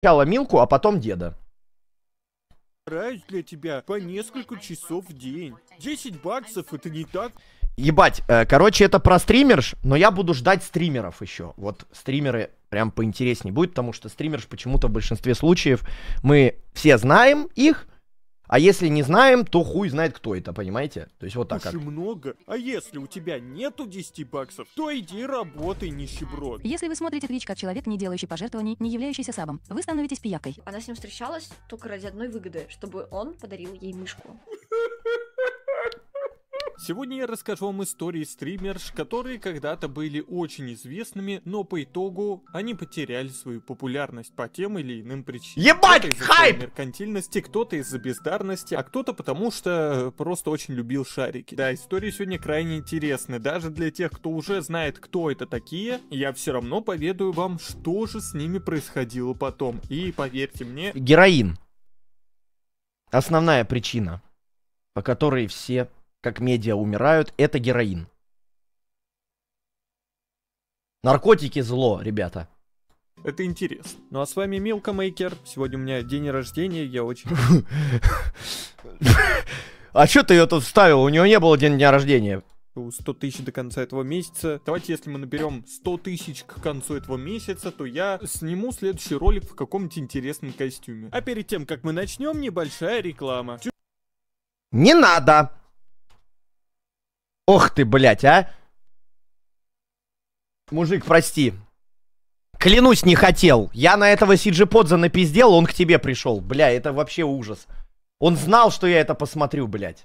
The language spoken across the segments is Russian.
Сначала Милку, а потом деда. Стараюсь для тебя по несколько часов в день. 10 баксов это не так. Ебать, э, короче, это про стримерш, но я буду ждать стримеров еще. Вот стримеры прям поинтереснее будет, потому что стримерш почему-то в большинстве случаев мы все знаем их, а если не знаем, то хуй знает, кто это, понимаете? То есть вот так Уж как. много. А если у тебя нету 10 баксов, то иди работай, нищеброд. Если вы смотрите Твич как человек, не делающий пожертвований, не являющийся сабом, вы становитесь пиякой. Она с ним встречалась только ради одной выгоды, чтобы он подарил ей мышку. Сегодня я расскажу вам истории стримерш, которые когда-то были очень известными, но по итогу они потеряли свою популярность по тем или иным причинам. Ебать, кто-то хайп! меркантильности, кто-то из-за бездарности, а кто-то потому что просто очень любил шарики. Да, истории сегодня крайне интересны, даже для тех, кто уже знает, кто это такие, я все равно поведаю вам, что же с ними происходило потом. И поверьте мне... Героин. Основная причина, по которой все как медиа умирают, это героин. Наркотики зло, ребята. Это интересно. Ну а с вами Милка Мейкер. Сегодня у меня день рождения, я очень... А что ты ее тут вставил? У нее не было дня рождения. 100 тысяч до конца этого месяца. Давайте, если мы наберем 100 тысяч к концу этого месяца, то я сниму следующий ролик в каком-нибудь интересном костюме. А перед тем, как мы начнем, небольшая реклама. Не надо! Ох ты, блядь, а! Мужик, прости. Клянусь, не хотел. Я на этого Сиджи Подза напиздел, он к тебе пришел. Бля, это вообще ужас. Он знал, что я это посмотрю, блядь.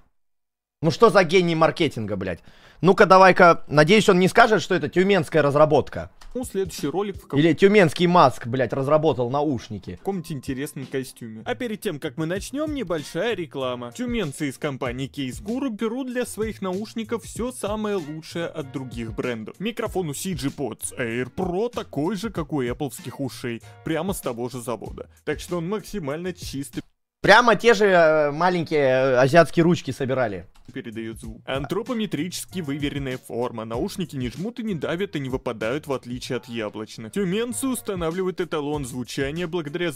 Ну что за гений маркетинга, блядь? Ну-ка, давай-ка, надеюсь, он не скажет, что это тюменская разработка. Ну, следующий ролик в каком... Или тюменский маск, блядь, разработал наушники. В каком-то интересном костюме. А перед тем, как мы начнем, небольшая реклама. Тюменцы из компании Case Guru берут для своих наушников все самое лучшее от других брендов. Микрофон у CG Pods Air Pro такой же, как у Apple ушей, прямо с того же завода. Так что он максимально чистый. Прямо те же э, маленькие э, азиатские ручки собирали. Передает звук. Антропометрически выверенная форма. Наушники не жмут и не давят и не выпадают, в отличие от яблочных. Тюменцы устанавливают эталон звучания благодаря...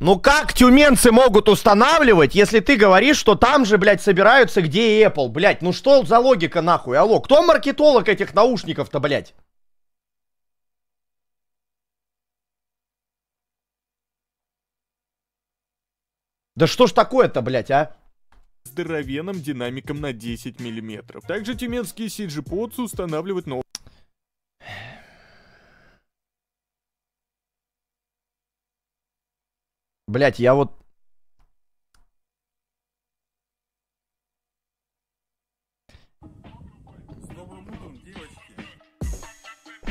Ну как тюменцы могут устанавливать, если ты говоришь, что там же, блядь, собираются, где и Apple, блядь? Ну что за логика нахуй, алло? Кто маркетолог этих наушников-то, блядь? Да что ж такое-то, блять, а? здоровенным динамиком на 10 миллиметров. Также тюменские CG-подсы устанавливают новые... Блять, я вот...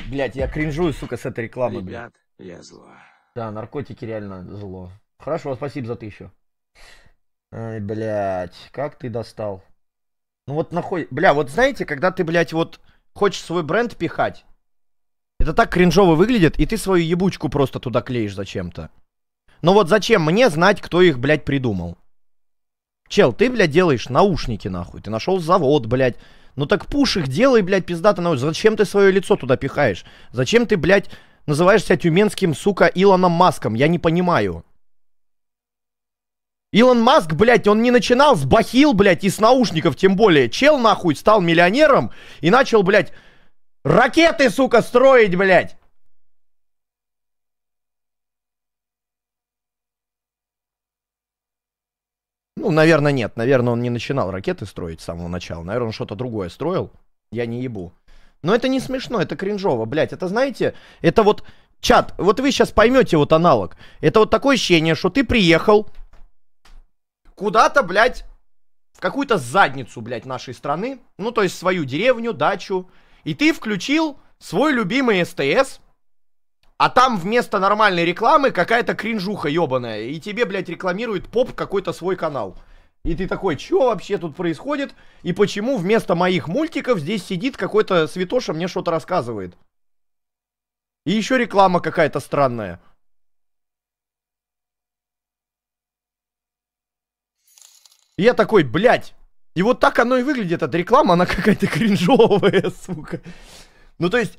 Блять, я кринжую, сука, с этой рекламы. Ребят, блядь. я зло. Да, наркотики реально зло. Хорошо, спасибо за тысячу. Ой, блядь, как ты достал? Ну вот нахуй... Бля, вот знаете, когда ты, блядь, вот хочешь свой бренд пихать, это так кринжово выглядит, и ты свою ебучку просто туда клеишь зачем-то. Ну вот зачем мне знать, кто их, блядь, придумал? Чел, ты, блядь, делаешь наушники, нахуй. Ты нашел завод, блядь. Ну так пуш их, делай, блядь, пиздато наушники. Зачем ты свое лицо туда пихаешь? Зачем ты, блядь, называешься тюменским, сука, Илоном Маском? Я не понимаю. Илон Маск, блядь, он не начинал сбахил, бахил, блядь, и наушников, тем более. Чел, нахуй, стал миллионером и начал, блядь, ракеты, сука, строить, блядь. Ну, наверное, нет. Наверное, он не начинал ракеты строить с самого начала. Наверное, он что-то другое строил. Я не ебу. Но это не смешно, это кринжово, блядь. Это, знаете, это вот... Чат, вот вы сейчас поймете вот аналог. Это вот такое ощущение, что ты приехал, куда-то, блядь, в какую-то задницу, блядь, нашей страны, ну, то есть свою деревню, дачу, и ты включил свой любимый СТС, а там вместо нормальной рекламы какая-то кринжуха ебаная, и тебе, блядь, рекламирует поп какой-то свой канал. И ты такой, что вообще тут происходит? И почему вместо моих мультиков здесь сидит какой-то святоша, мне что-то рассказывает? И еще реклама какая-то странная. И я такой, блядь. И вот так оно и выглядит, эта реклама, она какая-то кринжовая, сука. Ну, то есть,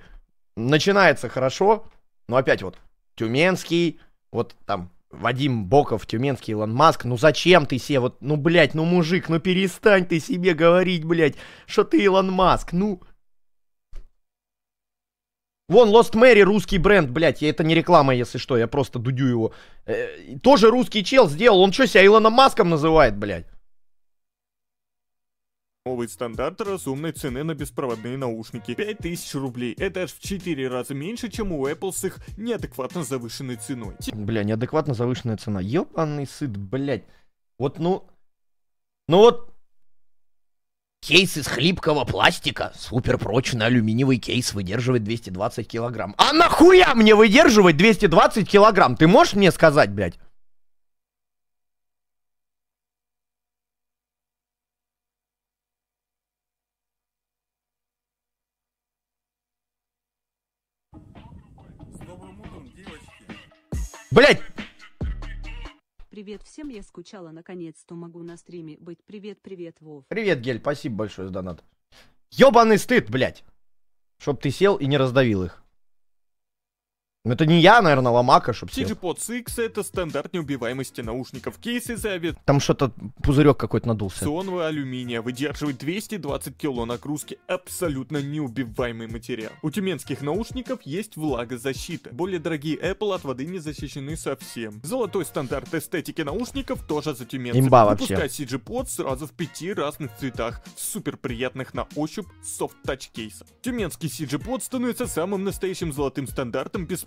начинается хорошо, но опять вот, Тюменский, вот там, Вадим Боков, Тюменский, Илон Маск, ну зачем ты себе, вот, ну, блядь, ну, мужик, ну, перестань ты себе говорить, блядь, что ты Илон Маск, ну... Вон, Lost Mary, русский бренд, блядь, я, это не реклама, если что, я просто дудю его. Э, тоже русский чел сделал, он что, себя Илоном Маском называет, блядь? Новый стандарт разумной цены на беспроводные наушники. 5000 рублей. Это аж в 4 раза меньше, чем у Apple с их неадекватно завышенной ценой. Бля, неадекватно завышенная цена. Ёбаный сыт, блядь. Вот ну... Ну вот... Кейс из хлипкого пластика, супер прочный алюминиевый кейс, выдерживает 220 килограмм. А нахуя мне выдерживать 220 килограмм? Ты можешь мне сказать, блядь? Блять! Привет всем, я скучала, наконец-то могу на стриме быть. Привет, привет, Вов. Привет, Гель, спасибо большое за донат. Ёбаный стыд, блять. Чтоб ты сел и не раздавил их. Ну, это не я, наверное, ломака, чтобы все. TigiPod это стандарт неубиваемости наушников. Кейсы из авиа... Там что-то пузырек какой-то надулся. Ционовая алюминия выдерживает 220 кило нагрузки. Абсолютно неубиваемый материал. У тюменских наушников есть влагозащита. Более дорогие Apple от воды не защищены совсем. Золотой стандарт эстетики наушников тоже за тюменцев. Имба вообще. Выпускай cg сразу в пяти разных цветах. Супер приятных на ощупь софт-тач кейса. Тюменский CG-под становится самым настоящим золотым стандартом без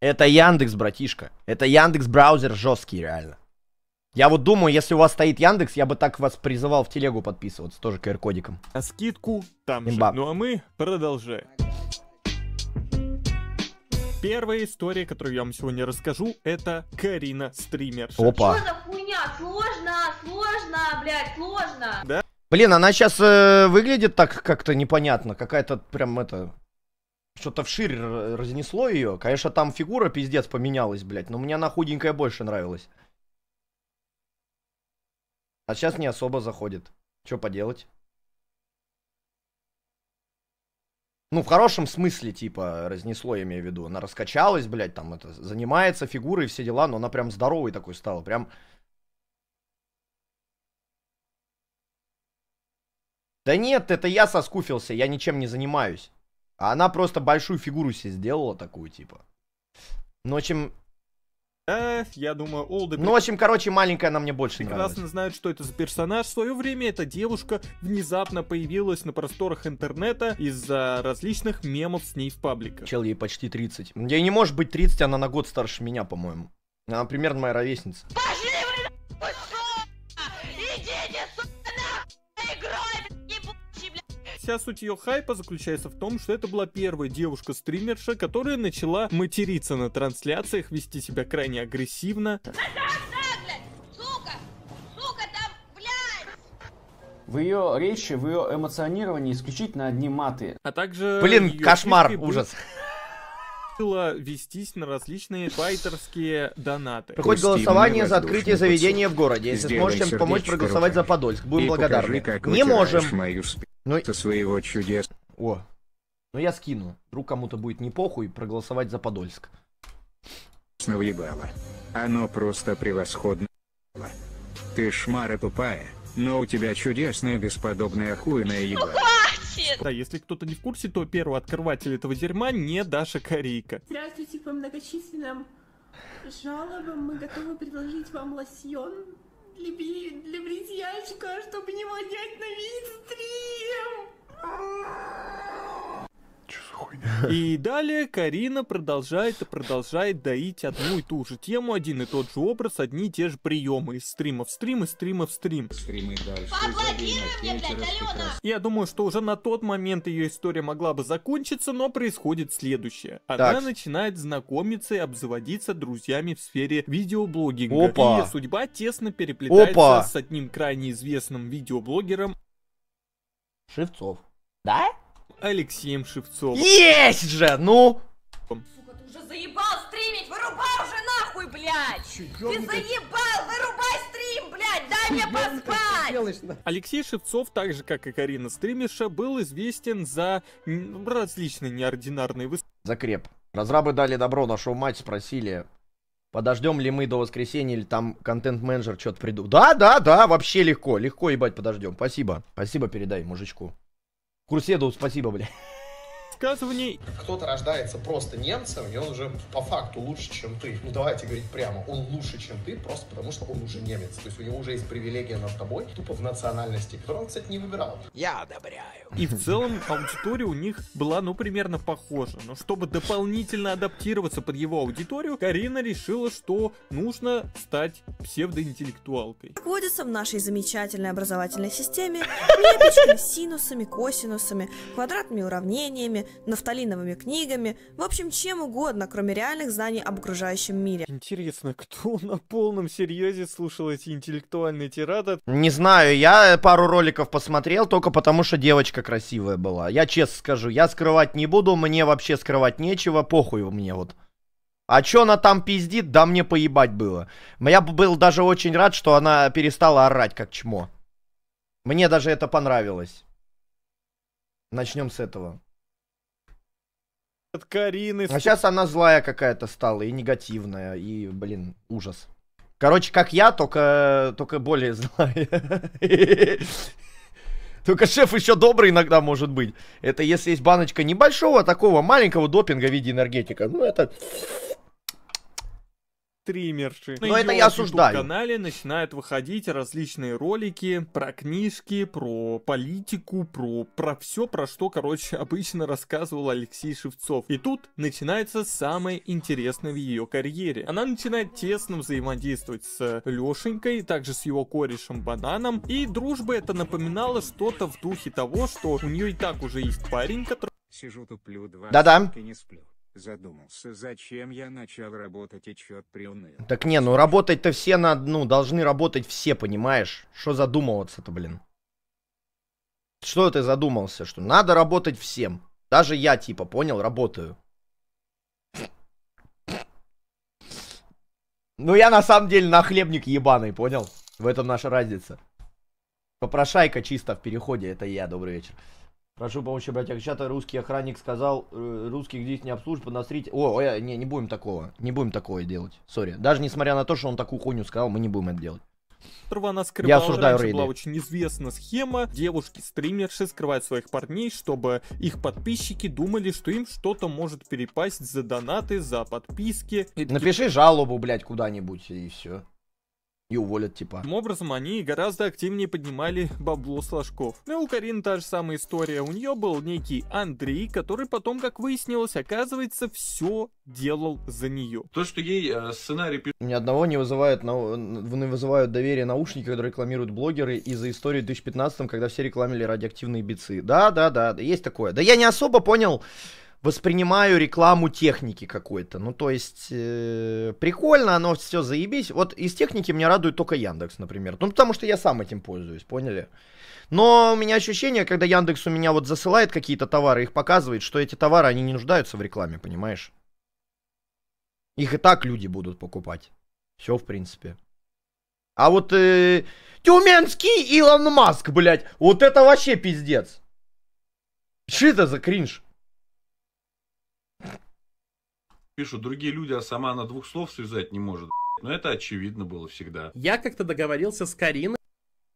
Это Яндекс, братишка. Это Яндекс браузер жесткий, реально. Я вот думаю, если у вас стоит Яндекс, я бы так вас призывал в телегу подписываться, тоже QR-кодиком. А скидку там Имба. же. Ну а мы продолжаем. Первая история, которую я вам сегодня расскажу, это Карина стример. Опа. Что за хуйня? Сложно, сложно, блядь, сложно. Да? Блин, она сейчас э, выглядит так как-то непонятно. Какая-то прям это что-то вширь разнесло ее. Конечно, там фигура пиздец поменялась, блядь, но мне она худенькая больше нравилась. А сейчас не особо заходит. Что поделать? Ну, в хорошем смысле, типа, разнесло, я имею в виду. Она раскачалась, блядь, там, это, занимается фигурой и все дела, но она прям здоровой такой стала, прям... Да нет, это я соскуфился, я ничем не занимаюсь. А она просто большую фигуру себе сделала такую, типа. Ну, в общем... Э, я думаю, Олды... Ну, в общем, короче, маленькая она мне больше прекрасно нравится. Прекрасно знает, что это за персонаж. В свое время эта девушка внезапно появилась на просторах интернета из-за различных мемов с ней в пабликах. Чел, ей почти 30. Ей не может быть 30, она на год старше меня, по-моему. Она примерно моя ровесница. Пошли вы на... вся суть ее хайпа заключается в том, что это была первая девушка-стримерша, которая начала материться на трансляциях, вести себя крайне агрессивно. В ее речи, в ее эмоционировании исключительно одни маты. А также... Блин, кошмар, ужас. Были решила вестись на различные файтерские донаты. Проходит голосование за открытие заведения в городе. Если сможешь чем помочь, проголосовать за Подольск. Будем благодарны. Не можем. Мою ну... Со своего чудес. О. Ну я скину. Вдруг кому-то будет не похуй проголосовать за Подольск. Снова Оно просто превосходно. Ты шмара тупая, но у тебя чудесная бесподобная хуйная ебала вообще? Да, если кто-то не в курсе, то первый открыватель этого дерьма не Даша Корейка. Здравствуйте, по многочисленным жалобам мы готовы предложить вам лосьон для, бритьячка, чтобы не вонять на весь стрим. И далее Карина продолжает и продолжает доить одну и ту же тему, один и тот же образ, одни и те же приемы. Из стрима в стрим, из стрима в стрим. Стримы дальше. Я думаю, что уже на тот момент ее история могла бы закончиться, но происходит следующее. Она так. начинает знакомиться и обзаводиться друзьями в сфере видеоблогинга. Опа. Ее судьба тесно переплетается Опа. с одним крайне известным видеоблогером. Шевцов. Да? Алексеем Шевцовым. Есть же, ну! Сука, ты уже заебал стримить, вырубай уже нахуй, блядь! ты заебал, вырубай стрим, блядь, дай мне поспать! Алексей Шевцов, так же как и Карина Стримиша, был известен за различные неординарные выступления. Закреп. Разрабы дали добро, нашел мать, спросили, Подождем ли мы до воскресенья или там контент-менеджер что-то приду? Да, да, да, вообще легко, легко, ебать, подождем. Спасибо, спасибо передай мужичку. Курседу спасибо, блядь высказываний. Кто-то рождается просто немцем, и он уже по факту лучше, чем ты. Ну давайте говорить прямо, он лучше, чем ты, просто потому что он уже немец. То есть у него уже есть привилегия над тобой, тупо в национальности, которую он, кстати, не выбирал. Я одобряю. И в целом аудитория у них была, ну, примерно похожа. Но чтобы дополнительно адаптироваться под его аудиторию, Карина решила, что нужно стать псевдоинтеллектуалкой. Как водится в нашей замечательной образовательной системе, небочки синусами, косинусами, квадратными уравнениями, нафталиновыми книгами, в общем, чем угодно, кроме реальных знаний об окружающем мире. Интересно, кто на полном серьезе слушал эти интеллектуальные тирады? Не знаю, я пару роликов посмотрел только потому, что девочка красивая была. Я честно скажу, я скрывать не буду, мне вообще скрывать нечего, похуй мне вот. А чё она там пиздит, да мне поебать было. Я был даже очень рад, что она перестала орать как чмо. Мне даже это понравилось. Начнем с этого от Карины. А сейчас она злая какая-то стала и негативная, и, блин, ужас. Короче, как я, только, только более злая. Только шеф еще добрый иногда может быть. Это если есть баночка небольшого, такого маленького допинга в виде энергетика. Ну, это стримерши. Но на это я осуждаю. На канале начинают выходить различные ролики про книжки, про политику, про, про все, про что, короче, обычно рассказывал Алексей Шевцов. И тут начинается самое интересное в ее карьере. Она начинает тесно взаимодействовать с Лешенькой, также с его корешем Бананом. И дружба это напоминала что-то в духе того, что у нее и так уже есть парень, который... Сижу туплю два да -да. не сплю. Задумался, зачем я начал работать и чё приуныл. Так не, ну работать-то все на одну должны работать все, понимаешь? Что задумываться-то, блин? Что ты задумался? Что надо работать всем. Даже я, типа, понял, работаю. Ну, я на самом деле на хлебник ебаный, понял? В этом наша разница. Попрошайка чисто в переходе, это я, добрый вечер. Прошу помощи, братья Кшата, русский охранник сказал, э, русских здесь не обслужит, поднасрите. О, о, не, не будем такого, не будем такого делать, сори. Даже несмотря на то, что он такую хуйню сказал, мы не будем это делать. она скрывала. Я осуждаю Раньше рейды. была очень известна схема. Девушки-стримерши скрывают своих парней, чтобы их подписчики думали, что им что-то может перепасть за донаты, за подписки. Напиши жалобу, блядь, куда-нибудь и все и уволят типа. Таким образом, они гораздо активнее поднимали бабло с ложков. Ну и у Карин та же самая история. У нее был некий Андрей, который потом, как выяснилось, оказывается, все делал за нее. То, что ей э, сценарий пишет... Ни одного не вызывает, на... вызывают доверие наушники, которые рекламируют блогеры из-за истории в 2015 когда все рекламили радиоактивные бицы. Да, да, да, есть такое. Да я не особо понял воспринимаю рекламу техники какой-то. Ну, то есть, э, прикольно, оно все заебись. Вот из техники меня радует только Яндекс, например. Ну, потому что я сам этим пользуюсь, поняли? Но у меня ощущение, когда Яндекс у меня вот засылает какие-то товары, их показывает, что эти товары, они не нуждаются в рекламе, понимаешь? Их и так люди будут покупать. Все, в принципе. А вот э, Тюменский Илон Маск, блядь, вот это вообще пиздец. Что это за кринж? пишут другие люди, а сама она двух слов связать не может. Но это очевидно было всегда. Я как-то договорился с Кариной.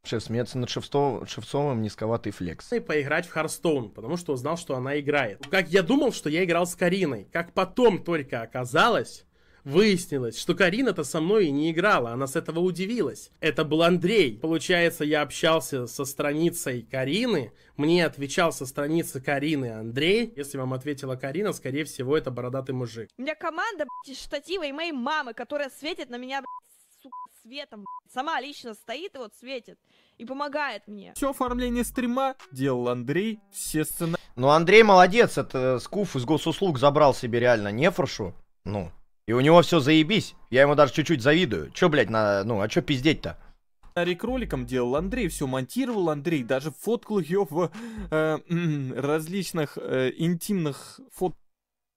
Шеф, смеется над Шевцов, Шевцовым низковатый флекс. И поиграть в Харстоун, потому что узнал, что она играет. Как я думал, что я играл с Кариной. Как потом только оказалось, Выяснилось, что Карина-то со мной и не играла, она с этого удивилась. Это был Андрей. Получается, я общался со страницей Карины, мне отвечал со страницы Карины Андрей. Если вам ответила Карина, скорее всего, это бородатый мужик. У меня команда, блядь, из штатива и моей мамы, которая светит на меня, блядь, сука, светом, блядь. Сама лично стоит и вот светит. И помогает мне. Все оформление стрима делал Андрей, все сценарии. Ну, Андрей молодец, это э, скуф из госуслуг забрал себе реально нефоршу. Ну, и у него все заебись. Я ему даже чуть-чуть завидую. Че, блядь, на... ну, а че пиздеть-то? Нарик роликом делал Андрей, все монтировал Андрей, даже фоткал ее в э, различных э, интимных фото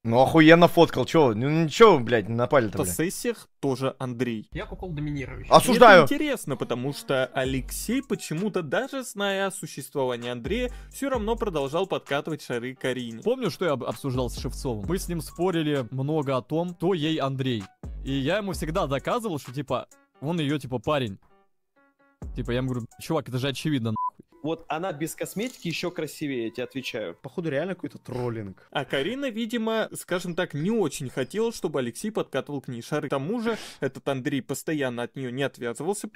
ну охуенно фоткал, чё? Ну ничего, блядь, напали-то, блядь. На сессиях тоже Андрей. Я кукол доминирующий. Осуждаю. это интересно, потому что Алексей почему-то, даже зная о существовании Андрея, все равно продолжал подкатывать шары Карине. Помню, что я обсуждал с Шевцовым. Мы с ним спорили много о том, кто ей Андрей. И я ему всегда доказывал, что, типа, он ее, типа, парень. Типа, я ему говорю, чувак, это же очевидно, нахуй. Вот она без косметики еще красивее, я тебе отвечаю. Походу, реально какой-то троллинг. А Карина, видимо, скажем так, не очень хотела, чтобы Алексей подкатывал к ней шары. К тому же, этот Андрей постоянно от нее не отвязывался.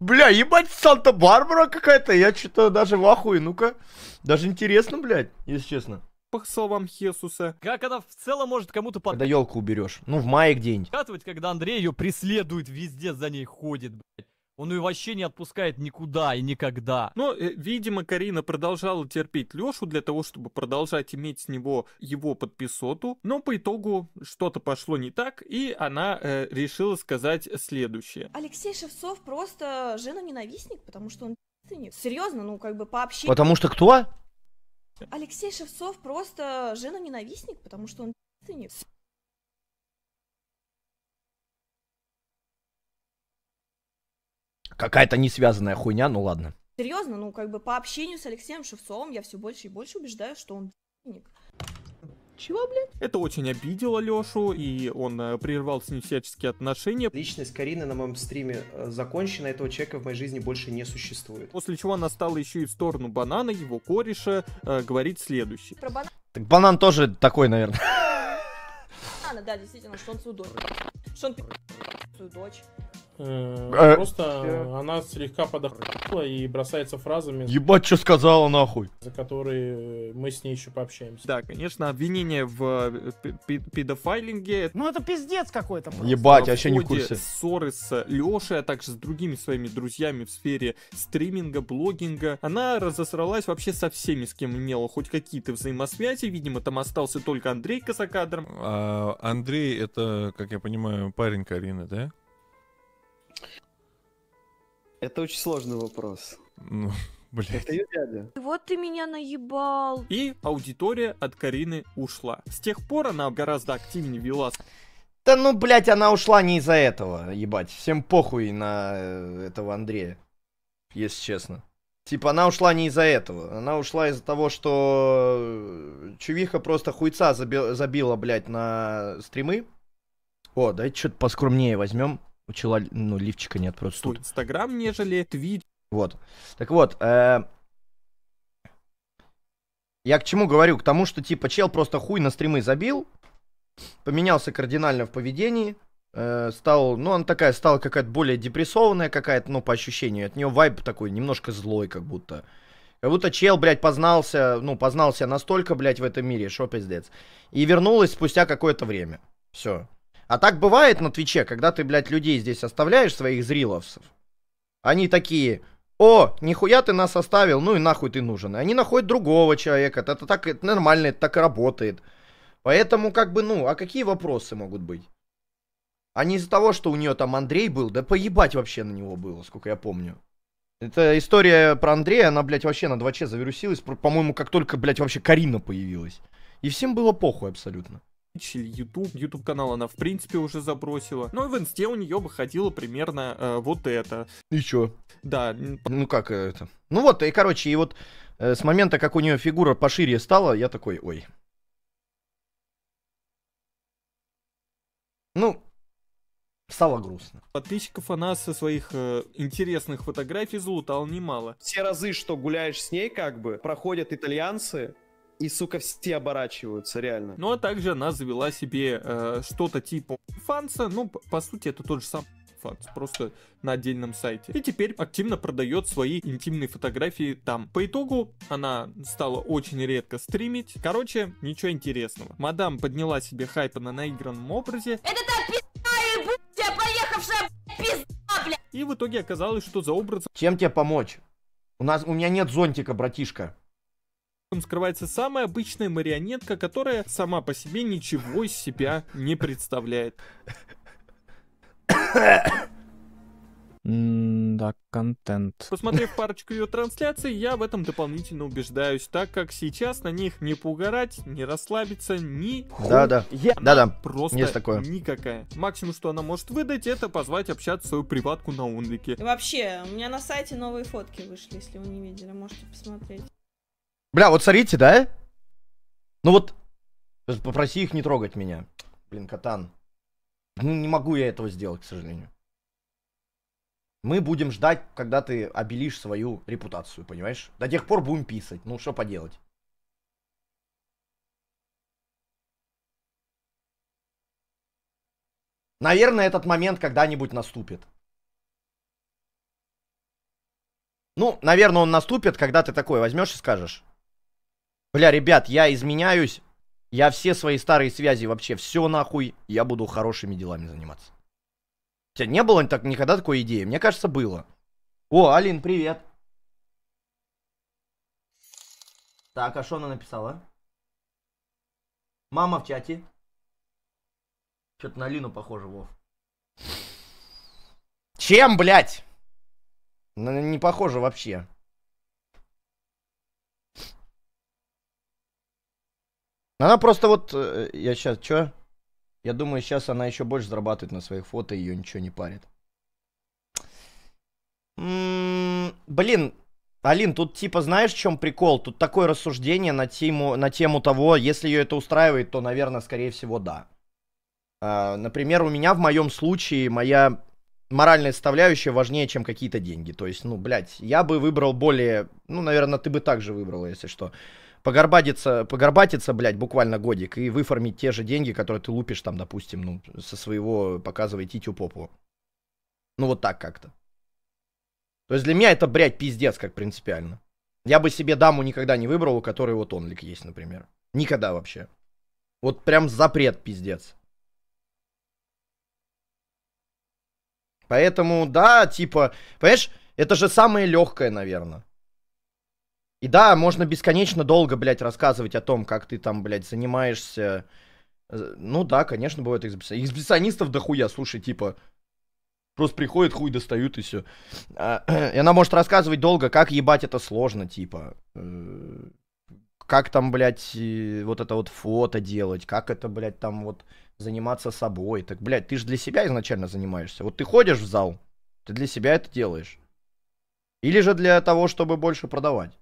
Бля, ебать, Санта-Барбара какая-то. Я что-то даже в ахуе. Ну-ка, даже интересно, блядь, если честно по словам Хесуса. Как она в целом может кому-то под... Когда елку уберешь. Ну, в мае где-нибудь. Катывать, когда Андрей ее преследует везде, за ней ходит, блядь. Он ее вообще не отпускает никуда и никогда. Но, э, видимо, Карина продолжала терпеть Лешу для того, чтобы продолжать иметь с него его подписоту. Но по итогу что-то пошло не так, и она э, решила сказать следующее. Алексей Шевцов просто жена-ненавистник, потому что он Серьезно, ну как бы пообщаться. Потому что кто? Алексей Шевцов просто жена-ненавистник, потому что он Какая-то не связанная хуйня, ну ладно. Серьезно, ну как бы по общению с Алексеем Шевцовым я все больше и больше убеждаю, что он ник. Чего, блядь? Это очень обидело Лешу, и он э, прервал с ним всяческие отношения. Личность Карины на моем стриме э, закончена, этого человека в моей жизни больше не существует. После чего она стала еще и в сторону банана, его кореша, э, говорить следующее. Про банан. Так банан тоже такой, наверное. Банана, да, действительно, что он свою дочь. Что он свою дочь. Э, э, просто она слегка подохнула и бросается фразами. Ебать, что сказала нахуй. За которые э, мы с ней еще пообщаемся. Да, конечно, обвинение в э, педофайлинге. Ну это пиздец какой-то. Ебать, вообще не в курсе. Ссоры с Лешей, а также с другими своими друзьями в сфере стриминга, блогинга. Она разосралась вообще со всеми, с кем имела хоть какие-то взаимосвязи. Видимо, там остался только Андрей за кадром. А Андрей это, как я понимаю, парень Карины, да? Это очень сложный вопрос. Ну, Блин. Это ее дядя. Вот ты меня наебал. И аудитория от Карины ушла. С тех пор она гораздо активнее вела да ну, блядь, она ушла не из-за этого, ебать. Всем похуй на э, этого Андрея, если честно. Типа, она ушла не из-за этого. Она ушла из-за того, что э, Чувиха просто хуйца заби- забила, блядь, на стримы. О, давайте что-то поскромнее возьмем у человека, ну, лифчика нет просто. Инстаграм, нежели Твич. Вот. Так вот, э, я к чему говорю? К тому, что типа чел просто хуй на стримы забил, поменялся кардинально в поведении, э, стал, ну, она такая стала какая-то более депрессованная какая-то, ну, по ощущению. От нее вайб такой немножко злой как будто. Как будто чел, блядь, познался, ну, познался настолько, блядь, в этом мире, что пиздец. И вернулась спустя какое-то время. Все. А так бывает на Твиче, когда ты, блядь, людей здесь оставляешь, своих зриловцев. Они такие, о, нихуя ты нас оставил, ну и нахуй ты нужен. И они находят другого человека, это, это так это нормально, это так работает. Поэтому, как бы, ну, а какие вопросы могут быть? А не из-за того, что у нее там Андрей был, да поебать вообще на него было, сколько я помню. Это история про Андрея, она, блядь, вообще на 2Ч завирусилась, по-моему, как только, блядь, вообще Карина появилась. И всем было похуй абсолютно или YouTube. YouTube канал она в принципе уже забросила. Ну и в инсте у нее выходило примерно э, вот это. И чё? Да. Ну как э, это? Ну вот, и короче, и вот э, с момента, как у нее фигура пошире стала, я такой, ой. Ну, Стало грустно. Подписчиков она со своих э, интересных фотографий залутала немало. Все разы, что гуляешь с ней, как бы, проходят итальянцы, и, сука, все оборачиваются, реально. Ну, а также она завела себе э, что-то типа фанса. Ну, по сути, это тот же сам факт, просто на отдельном сайте. И теперь активно продает свои интимные фотографии там. По итогу она стала очень редко стримить. Короче, ничего интересного. Мадам подняла себе хайпа на наигранном образе. Это та пи***я и поехавшая пизда, бля! И в итоге оказалось, что за образом... Чем тебе помочь? У нас, у меня нет зонтика, братишка. Ростовском скрывается самая обычная марионетка, которая сама по себе ничего из себя не представляет. да, контент. Посмотрев парочку ее трансляций, я в этом дополнительно убеждаюсь, так как сейчас на них не поугарать, не расслабиться, ни Да, да. Я... Да, да. Просто Есть такое. никакая. Максимум, что она может выдать, это позвать общаться свою приватку на Унлике. вообще, у меня на сайте новые фотки вышли, если вы не видели, можете посмотреть. Бля, вот смотрите, да? Ну вот, попроси их не трогать меня. Блин, Катан. Ну, не могу я этого сделать, к сожалению. Мы будем ждать, когда ты обелишь свою репутацию, понимаешь? До тех пор будем писать. Ну, что поделать? Наверное, этот момент когда-нибудь наступит. Ну, наверное, он наступит, когда ты такое возьмешь и скажешь. Бля, ребят, я изменяюсь. Я все свои старые связи вообще, все нахуй. Я буду хорошими делами заниматься. У тебя не было так, никогда такой идеи? Мне кажется, было. О, Алин, привет. Так, а что она написала? Мама в чате. Что-то на Алину похоже, Вов. Чем, блядь? Не похоже вообще. Она просто вот... Э, я сейчас... Чё? Я думаю, сейчас она еще больше зарабатывает на своих фото, ее ничего не парит. М м-м, -м, блин, Алин, тут типа знаешь, в чем прикол? Тут такое рассуждение на тему, на тему того, если ее это устраивает, то, наверное, скорее всего, да. А, например, у меня в моем случае моя моральная составляющая важнее, чем какие-то деньги. То есть, ну, блядь, я бы выбрал более... Ну, наверное, ты бы также выбрала, если что погорбатиться, погорбатиться, блядь, буквально годик и выформить те же деньги, которые ты лупишь там, допустим, ну, со своего показывай титю попу. Ну, вот так как-то. То есть для меня это, блядь, пиздец как принципиально. Я бы себе даму никогда не выбрал, у которой вот онлик есть, например. Никогда вообще. Вот прям запрет, пиздец. Поэтому, да, типа, понимаешь, это же самое легкое, наверное. И да, можно бесконечно долго, блядь, рассказывать о том, как ты там, блядь, занимаешься. Э, ну да, конечно, бывают эксбиционисты. Эксбиционистов дохуя, слушай, типа, Просто приходят, хуй достают и все. А, и она может рассказывать долго, как ебать это сложно, типа. Э, как там, блядь, вот это вот фото делать, как это, блядь, там вот заниматься собой. Так, блядь, ты же для себя изначально занимаешься. Вот ты ходишь в зал, ты для себя это делаешь. Или же для того, чтобы больше продавать.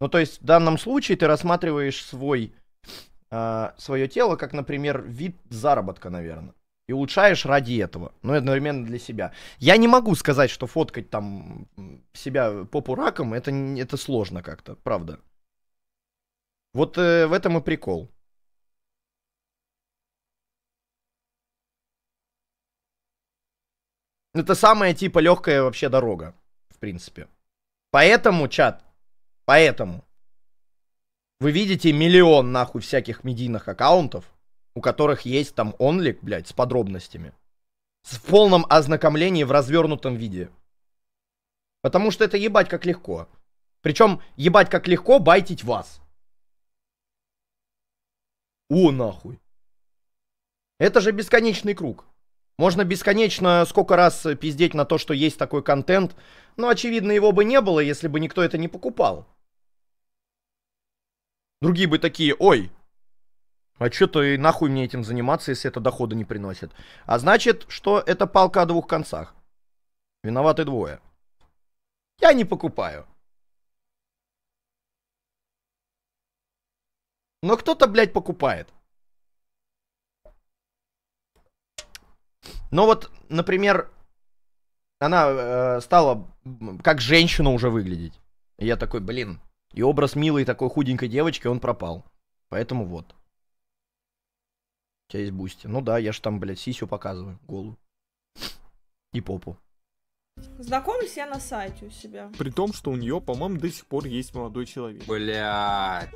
Ну, то есть в данном случае ты рассматриваешь свой, э, а, свое тело как, например, вид заработка, наверное. И улучшаешь ради этого, но одновременно для себя. Я не могу сказать, что фоткать там себя попу раком, это, это сложно как-то, правда. Вот э, в этом и прикол. Это самая типа легкая вообще дорога, в принципе. Поэтому, чат, Поэтому вы видите миллион нахуй всяких медийных аккаунтов, у которых есть там онлик, блядь, с подробностями. В полном ознакомлении в развернутом виде. Потому что это ебать как легко. Причем ебать как легко байтить вас. О, нахуй. Это же бесконечный круг. Можно бесконечно сколько раз пиздеть на то, что есть такой контент, но, очевидно, его бы не было, если бы никто это не покупал. Другие бы такие, ой, а что ты нахуй мне этим заниматься, если это дохода не приносит? А значит, что это палка о двух концах. Виноваты двое. Я не покупаю. Но кто-то, блядь, покупает. Но вот, например, она э, стала как женщина уже выглядеть. И я такой, блин, и образ милой такой худенькой девочки, он пропал. Поэтому вот. У тебя есть бусти. Ну да, я же там, блядь, сисю показываю, голую. И попу. Знакомлюсь я на сайте у себя. При том, что у нее, по-моему, до сих пор есть молодой человек. Блядь.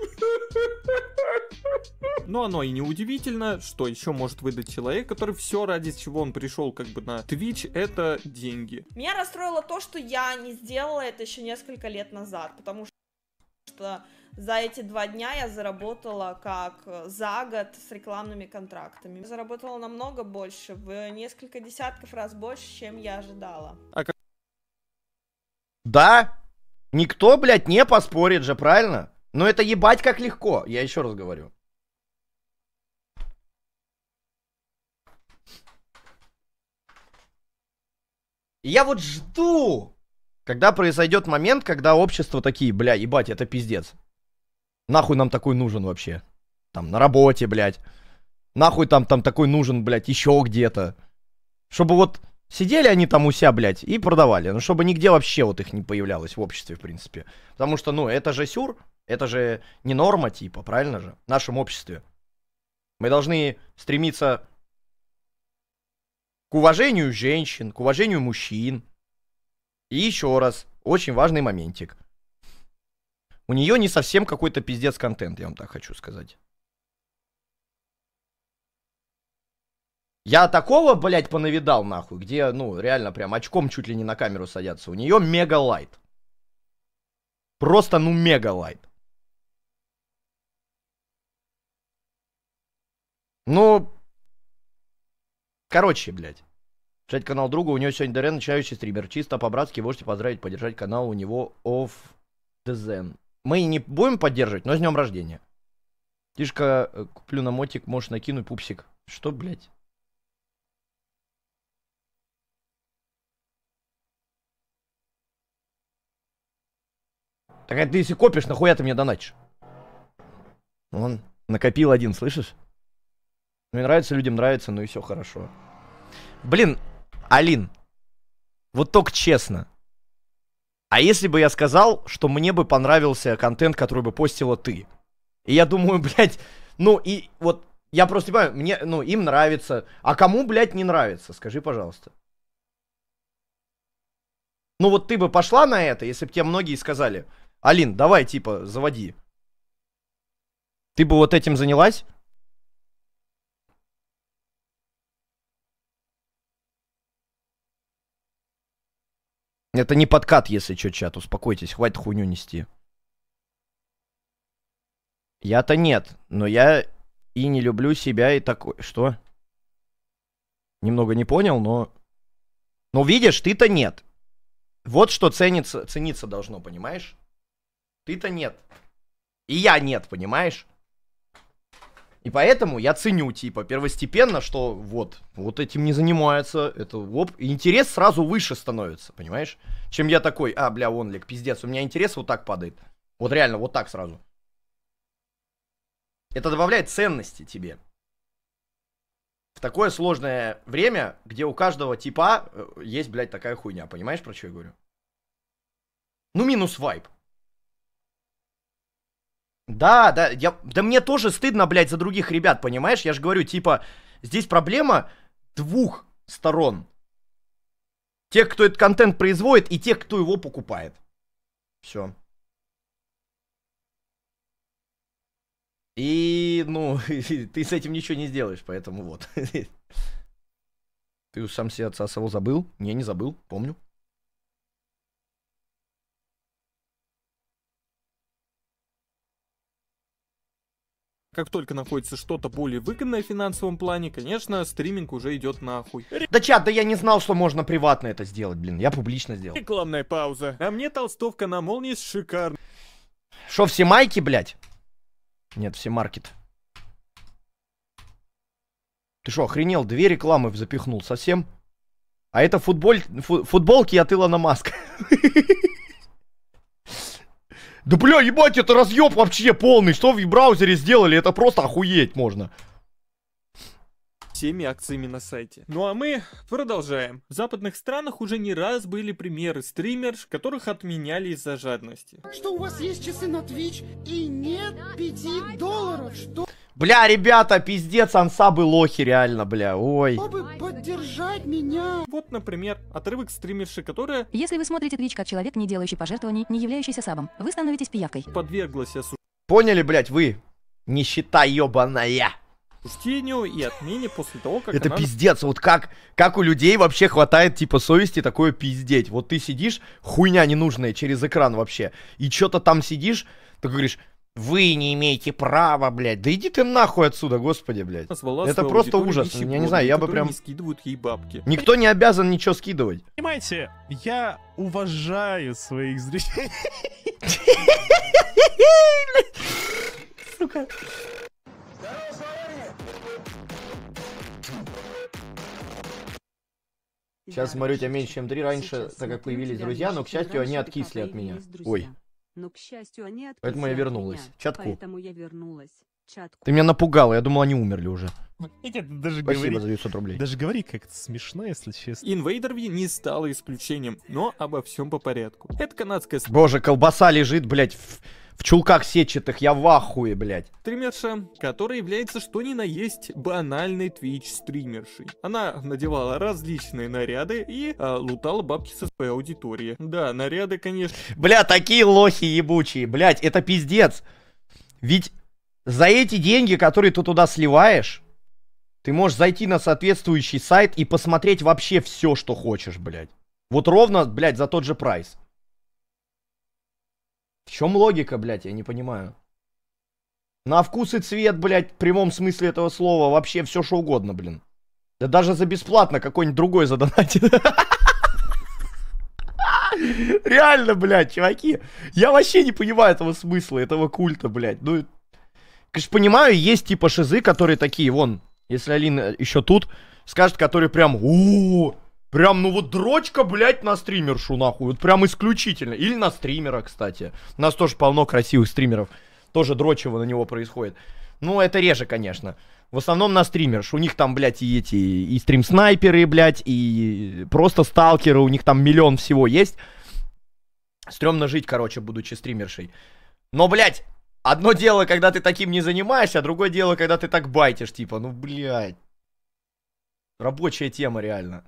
ну оно и не удивительно, что еще может выдать человек, который все ради чего он пришел как бы на Twitch, это деньги. Меня расстроило то, что я не сделала это еще несколько лет назад, потому что что за эти два дня я заработала как э, за год с рекламными контрактами. заработала намного больше, в несколько десятков раз больше, чем я ожидала. А как... Да, никто, блядь, не поспорит же, правильно? Но это ебать как легко, я еще раз говорю. Я вот жду, когда произойдет момент, когда общество такие, бля, ебать, это пиздец. Нахуй нам такой нужен вообще? Там, на работе, блядь. Нахуй там, там такой нужен, блядь, еще где-то. Чтобы вот сидели они там у себя, блядь, и продавали. Ну, чтобы нигде вообще вот их не появлялось в обществе, в принципе. Потому что, ну, это же сюр, это же не норма, типа, правильно же? В нашем обществе. Мы должны стремиться к уважению женщин, к уважению мужчин, и еще раз, очень важный моментик. У нее не совсем какой-то пиздец контент, я вам так хочу сказать. Я такого, блядь, понавидал нахуй, где, ну, реально прям очком чуть ли не на камеру садятся. У нее мега лайт. Просто, ну, мега лайт. Ну, короче, блядь. Кстати, канал друга, у него сегодня ДР начинающий стример. Чисто по-братски можете поздравить, поддержать канал у него of the Zen. Мы не будем поддерживать, но с днем рождения. Тишка, э, куплю на мотик, можешь накинуть пупсик. Что, блядь? Так а ты если копишь, нахуя ты мне донатишь? Он накопил один, слышишь? Мне нравится, людям нравится, ну и все хорошо. Блин, Алин, вот только честно. А если бы я сказал, что мне бы понравился контент, который бы постила ты? И я думаю, блядь, ну и вот я просто не понимаю, мне, ну, им нравится. А кому, блядь, не нравится? Скажи, пожалуйста. Ну вот ты бы пошла на это, если бы тебе многие сказали, Алин, давай, типа, заводи. Ты бы вот этим занялась? Это не подкат, если что, чат. Успокойтесь, хватит хуйню нести. Я-то нет, но я и не люблю себя и такой... Что? Немного не понял, но... Но видишь, ты-то нет. Вот что ценится, цениться должно, понимаешь? Ты-то нет. И я нет, понимаешь? И поэтому я ценю, типа, первостепенно, что вот, вот этим не занимаются, это оп, и интерес сразу выше становится, понимаешь? Чем я такой, а, бля, он, Лик, пиздец, у меня интерес вот так падает. Вот реально, вот так сразу. Это добавляет ценности тебе. В такое сложное время, где у каждого типа э, есть, блядь, такая хуйня, понимаешь, про что я говорю? Ну, минус вайп. Да, да, я, да мне тоже стыдно, блядь, за других ребят, понимаешь? Я же говорю, типа, здесь проблема двух сторон. Тех, кто этот контент производит, и тех, кто его покупает. Все. И, ну, ты с этим ничего не сделаешь, поэтому вот. Ты уж сам себе отца своего забыл? Не, не забыл, помню. Как только находится что-то более выгодное в финансовом плане, конечно, стриминг уже идет нахуй. Да чат, да я не знал, что можно приватно это сделать, блин, я публично сделал. Рекламная пауза. А мне толстовка на молнии шикарно. Шо, все майки, блядь? Нет, все маркет. Ты что, охренел? Две рекламы запихнул совсем? А это футболь... Фу... футболки от Илона Маска. Да бля, ебать, это разъеб вообще полный. Что в браузере сделали? Это просто охуеть можно всеми акциями на сайте. Ну а мы продолжаем. В западных странах уже не раз были примеры стримерш, которых отменяли из-за жадности. Что у вас есть часы на Twitch и нет 5 долларов? Что? Бля, ребята, пиздец, ансабы лохи, реально, бля, ой. Чтобы поддержать меня. Вот, например, отрывок стримерши, которая... Если вы смотрите Twitch как человек, не делающий пожертвований, не являющийся сабом, вы становитесь пиявкой. Подверглась осуждению. Поняли, блядь, вы? Нищета ебаная. Чтению и отмене после того, как Это она... пиздец, вот как, как у людей вообще хватает типа совести такое пиздеть. Вот ты сидишь, хуйня ненужная через экран вообще, и что-то там сидишь, ты говоришь, вы не имеете права, блядь. Да иди ты нахуй отсюда, господи, блядь. Это просто ужас. Я не знаю, я бы прям... Не скидывают ей бабки. Никто не обязан ничего скидывать. Понимаете, я уважаю своих зрителей. Сука. Сейчас смотрю тебя меньше, чем три раньше, так как появились друзья, но, к счастью, они откисли от меня. Ой но, к счастью, они Поэтому я вернулась. Меня. Чатку. Поэтому я вернулась. Чатку. Ты меня напугала, я думал, они умерли уже. Эти, ну, даже Спасибо говори, за 900 рублей. Даже говори как-то смешно, если честно. Инвейдерви не стало исключением, но обо всем по порядку. Это канадская... Боже, колбаса лежит, блядь, в в чулках сетчатых я в ахуе, блядь. Стримерша, которая является что ни на есть банальной твич-стримершей. Она надевала различные наряды и э, лутала бабки со своей аудитории. Да, наряды, конечно... Бля, такие лохи ебучие, блядь, это пиздец. Ведь за эти деньги, которые ты туда сливаешь, ты можешь зайти на соответствующий сайт и посмотреть вообще все, что хочешь, блядь. Вот ровно, блядь, за тот же прайс. В чем логика, блядь, я не понимаю. На вкус и цвет, блядь, в прямом смысле этого слова вообще все что угодно, блин. Да даже за бесплатно какой-нибудь другой задонатит. Реально, блядь, чуваки. Я вообще не понимаю этого смысла, этого культа, блядь. Ну, конечно, понимаю, есть типа шизы, которые такие, вон, если Алина еще тут, скажет, которые прям, у Прям, ну вот дрочка, блядь, на стримершу, нахуй. Вот прям исключительно. Или на стримера, кстати. У нас тоже полно красивых стримеров. Тоже дрочево на него происходит. Ну, это реже, конечно. В основном на стримерш. У них там, блядь, и эти, и стрим-снайперы, блядь, и просто сталкеры. У них там миллион всего есть. Стремно жить, короче, будучи стримершей. Но, блядь, одно дело, когда ты таким не занимаешься, а другое дело, когда ты так байтишь, типа, ну, блядь. Рабочая тема, реально.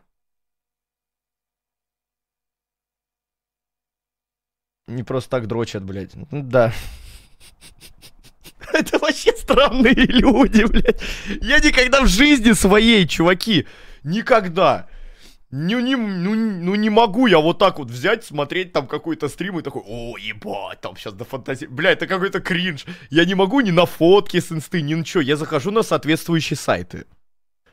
Не просто так дрочат, блядь. Ну да. Это вообще странные люди, блядь. Я никогда в жизни своей, чуваки, никогда. Ну не, ну, ну не могу я вот так вот взять, смотреть там какой-то стрим и такой, о, ебать, там сейчас до фантазии. Бля, это какой-то кринж. Я не могу ни на фотки с инсты, ни ничего. Я захожу на соответствующие сайты.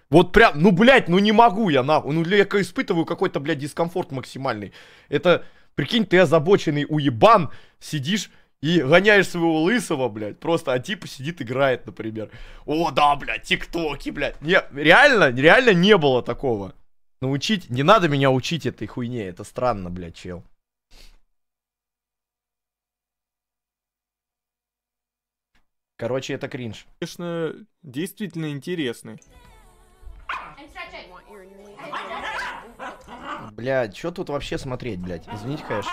Вот прям, ну, блядь, ну не могу я, нахуй. Ну, я испытываю какой-то, блядь, дискомфорт максимальный. Это Прикинь, ты озабоченный уебан, сидишь и гоняешь своего лысого, блядь, просто, а типа сидит, играет, например. О, да, блядь, тиктоки, блядь. Не, реально, реально не было такого. Научить, ну, не надо меня учить этой хуйне, это странно, блядь, чел. Короче, это кринж. Конечно, действительно интересный. блядь, что тут вообще смотреть, блядь? Извините, конечно.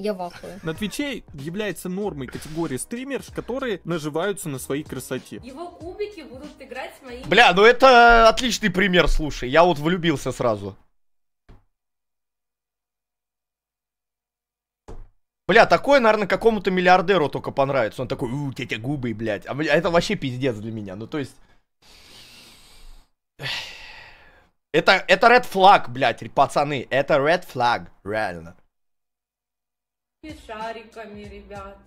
Я в ахуе. На Твиче является нормой категории стримерш, которые наживаются на своей красоте. Его кубики будут играть с моими... Бля, ну это отличный пример, слушай. Я вот влюбился сразу. Бля, такое, наверное, какому-то миллиардеру только понравится. Он такой, у, тетя губы, блядь. А это вообще пиздец для меня. Ну, то есть... Это, это red flag, блядь, пацаны. Это red flag, реально. Шариками, ребят.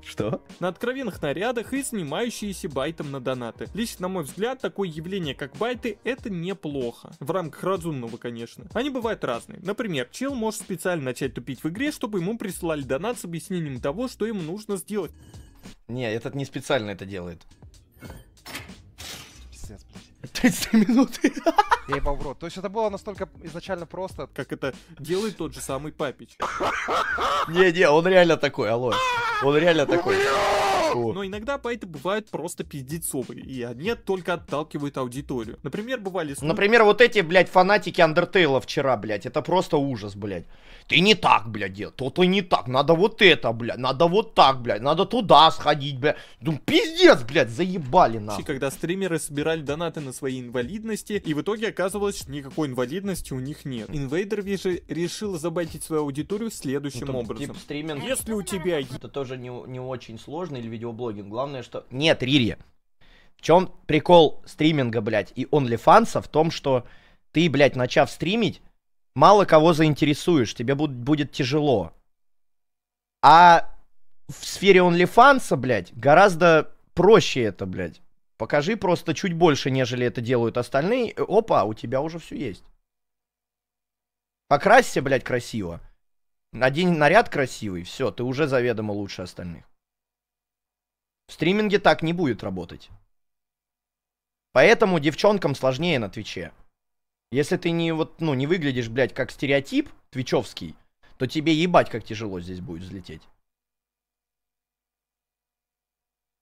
Что? На откровенных нарядах и снимающиеся байтом на донаты. Лично, на мой взгляд, такое явление, как байты, это неплохо. В рамках разумного, конечно. Они бывают разные. Например, чел может специально начать тупить в игре, чтобы ему присылали донат с объяснением того, что ему нужно сделать. Не, этот не специально это делает. 33 минуты. Я ебал в рот. То есть это было настолько изначально просто. Как это делает тот же самый Папич. Не-не, он реально такой, алло. Он реально такой. Но иногда поэты бывают просто пиздецовые, и они только отталкивают аудиторию. Например, бывали... Например, вот эти, блядь, фанатики Андертейла вчера, блядь, это просто ужас, блядь. Ты не так, блядь, дед, то-то не так, надо вот это, блядь, надо вот так, блядь, надо туда сходить, блядь. Ну, пиздец, блядь, заебали нас. Когда стримеры собирали донаты на своей инвалидности, и в итоге оказывалось, что никакой инвалидности у них нет. Инвейдер же решил забайтить свою аудиторию следующим ну, образом. Тип стриминг. Если у тебя... Это тоже не, не очень сложно, или видеоблогинг. Главное, что... Нет, Рири. В чем прикол стриминга, блядь, и OnlyFans в том, что ты, блядь, начав стримить, мало кого заинтересуешь, тебе будет, будет тяжело. А в сфере OnlyFans, блядь, гораздо проще это, блядь. Покажи просто чуть больше, нежели это делают остальные. Э, опа, у тебя уже все есть. Покрасься, блядь, красиво. Надень наряд красивый, все, ты уже заведомо лучше остальных. В стриминге так не будет работать. Поэтому девчонкам сложнее на Твиче. Если ты не вот, ну, не выглядишь, блядь, как стереотип твичевский, то тебе ебать как тяжело здесь будет взлететь.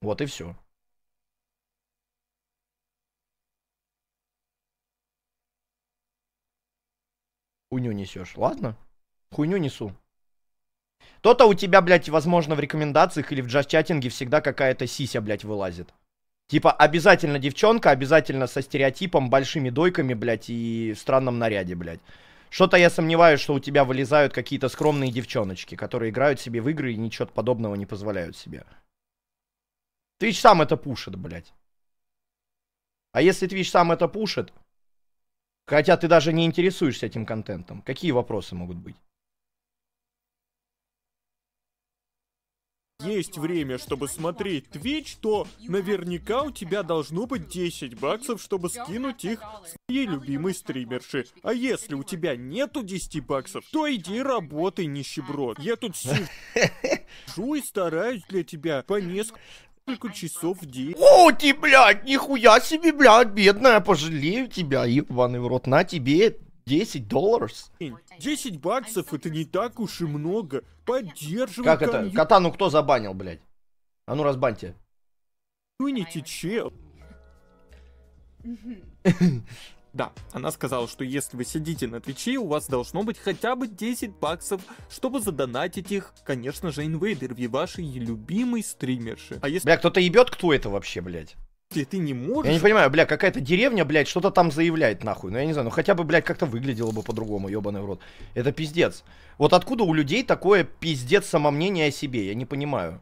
Вот и все. хуйню несешь, ладно? Хуйню несу. То-то у тебя, блядь, возможно, в рекомендациях или в джаз-чатинге всегда какая-то сися, блядь, вылазит. Типа, обязательно девчонка, обязательно со стереотипом, большими дойками, блядь, и в странном наряде, блядь. Что-то я сомневаюсь, что у тебя вылезают какие-то скромные девчоночки, которые играют себе в игры и ничего подобного не позволяют себе. Твич сам это пушит, блядь. А если Твич сам это пушит, Хотя ты даже не интересуешься этим контентом. Какие вопросы могут быть? есть время, чтобы смотреть Twitch, то наверняка у тебя должно быть 10 баксов, чтобы скинуть их своей любимой стримерши. А если у тебя нету 10 баксов, то иди работай, нищеброд. Я тут сижу и стараюсь для тебя по несколько Сколько часов в день? О, ты, блядь, нихуя себе, блядь, бедная, пожалею тебя, ебаный в рот, на тебе 10 долларов. 10 баксов это не так уж и много. Поддерживай. Как это? Кота, ну кто забанил, блядь? А ну разбаньте. Вынете чел. Да, она сказала, что если вы сидите на Твиче, у вас должно быть хотя бы 10 баксов, чтобы задонатить их, конечно же, инвейдер инвейдерви вашей любимой стримерши. А если... Бля, кто-то ебет, кто это вообще, блядь? Если ты не можешь... Я не понимаю, бля, какая-то деревня, блядь, что-то там заявляет, нахуй. Ну, я не знаю, ну хотя бы, блядь, как-то выглядело бы по-другому, ебаный в рот. Это пиздец. Вот откуда у людей такое пиздец самомнение о себе, я не понимаю.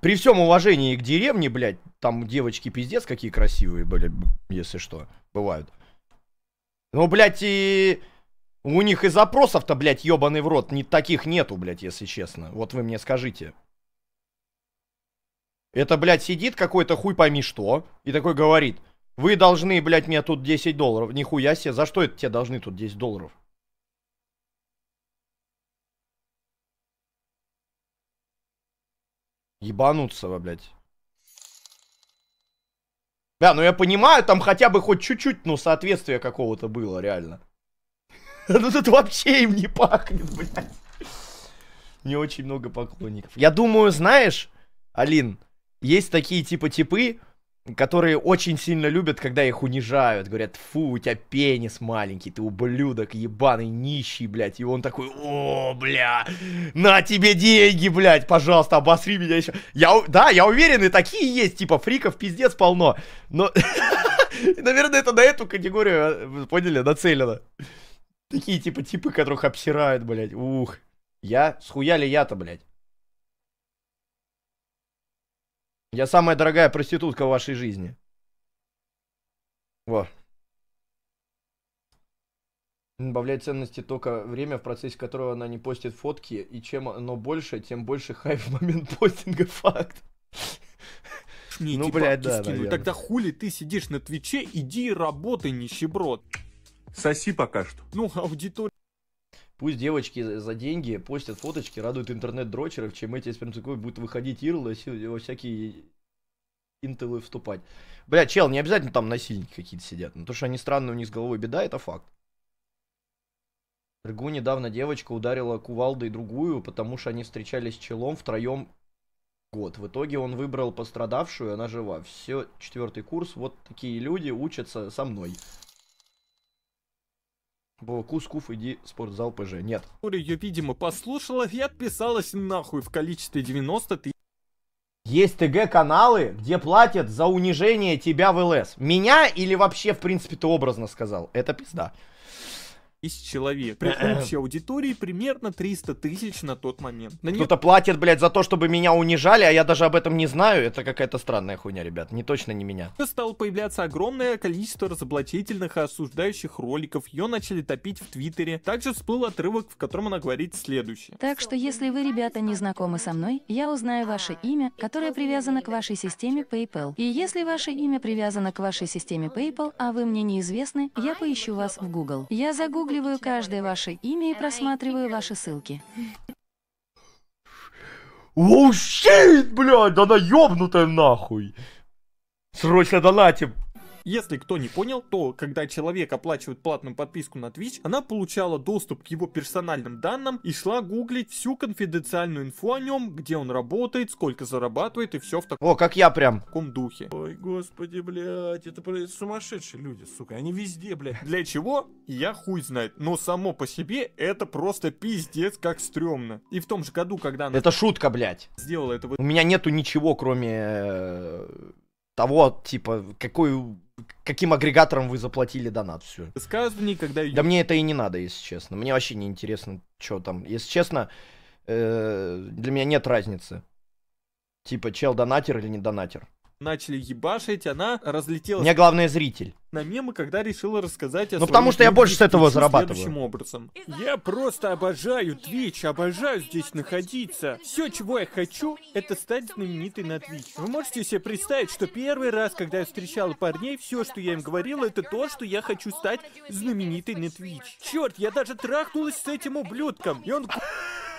При всем уважении к деревне, блядь, там девочки пиздец какие красивые были, если что, бывают. Ну, блядь, и... У них и запросов-то, блядь, ебаный в рот, не, таких нету, блядь, если честно. Вот вы мне скажите. Это, блядь, сидит какой-то хуй пойми что и такой говорит, вы должны, блядь, мне тут 10 долларов. Нихуя себе, за что это тебе должны тут 10 долларов? Ебануться вы, блядь. Да, ну я понимаю, там хотя бы хоть чуть-чуть, ну, соответствия какого-то было, реально. Ну тут вообще им не пахнет, блядь. Не очень много поклонников. Я думаю, знаешь, Алин, есть такие типа типы, которые очень сильно любят, когда их унижают. Говорят, фу, у тебя пенис маленький, ты ублюдок, ебаный, нищий, блядь. И он такой, о, бля, на тебе деньги, блядь, пожалуйста, обосри меня еще. Я, да, я уверен, и такие есть, типа, фриков пиздец полно. Но, наверное, это на эту категорию, э, поняли, нацелено. Такие, типа, типы, которых обсирают, блядь, ух. Я, схуяли я-то, блядь. Я самая дорогая проститутка в вашей жизни. Вот. Добавляет ценности только время, в процессе которого она не постит фотки, и чем оно больше, тем больше хайп в момент постинга факт. Мне ну, типа, блядь, да, наверное. Тогда хули ты сидишь на Твиче, иди и работай, нищеброд. Соси пока что. Ну, аудитория. Пусть девочки за деньги постят фоточки, радуют интернет-дрочеров, чем эти спринцикой будут выходить ирлы во всякие интелы вступать. Бля, чел, не обязательно там насильники какие-то сидят. Ну, то, что они странные, у них с головой беда, это факт. Рыгу недавно девочка ударила кувалдой другую, потому что они встречались с челом втроем год. В итоге он выбрал пострадавшую, она жива. Все, четвертый курс, вот такие люди учатся со мной. Было кусков, иди спортзал ПЖ. Нет. Ее, видимо, послушала и отписалась нахуй в количестве 90 тысяч. Есть ТГ-каналы, где платят за унижение тебя в ЛС. Меня или вообще, в принципе, ты образно сказал? Это пизда из человек. При общей аудитории примерно 300 тысяч на тот момент. На Кто-то нет... платит, блядь, за то, чтобы меня унижали, а я даже об этом не знаю. Это какая-то странная хуйня, ребят. Не точно не меня. Стало появляться огромное количество разоблачительных и осуждающих роликов. Ее начали топить в Твиттере. Также всплыл отрывок, в котором она говорит следующее. Так что, если вы, ребята, не знакомы со мной, я узнаю ваше имя, которое привязано к вашей системе PayPal. И если ваше имя привязано к вашей системе PayPal, а вы мне неизвестны, я поищу вас в Google. Я загуглю Загугливаю каждое ваше имя и просматриваю ваши ссылки. Оу, щит, блядь, да она ёбнутая нахуй. Срочно донатим. Если кто не понял, то когда человек оплачивает платную подписку на Twitch, она получала доступ к его персональным данным и шла гуглить всю конфиденциальную инфу о нем, где он работает, сколько зарабатывает и все в таком... О, как я прям. В таком духе. Ой, господи, блядь, это сумасшедшие люди, сука, они везде, блядь. Для чего? Я хуй знает. Но само по себе это просто пиздец как стрёмно. И в том же году, когда она... Это шутка, блядь. Сделала это... У меня нету ничего, кроме э, того, типа, какой каким агрегатором вы заплатили донат, всю все. Скажут когда Да мне это и не надо, если честно. Мне вообще не интересно, что там. Если честно, э, для меня нет разницы. Типа, чел донатер или не донатер начали ебашить, она разлетелась... Мне главное зритель. ...на мемы, когда решила рассказать о Ну потому что я больше с этого зарабатываю. Следующим образом. Я просто обожаю Twitch, обожаю здесь находиться. Все, чего я хочу, это стать знаменитой на Twitch. Вы можете себе представить, что первый раз, когда я встречала парней, все, что я им говорила, это то, что я хочу стать знаменитой на Twitch. Черт, я даже трахнулась с этим ублюдком, и он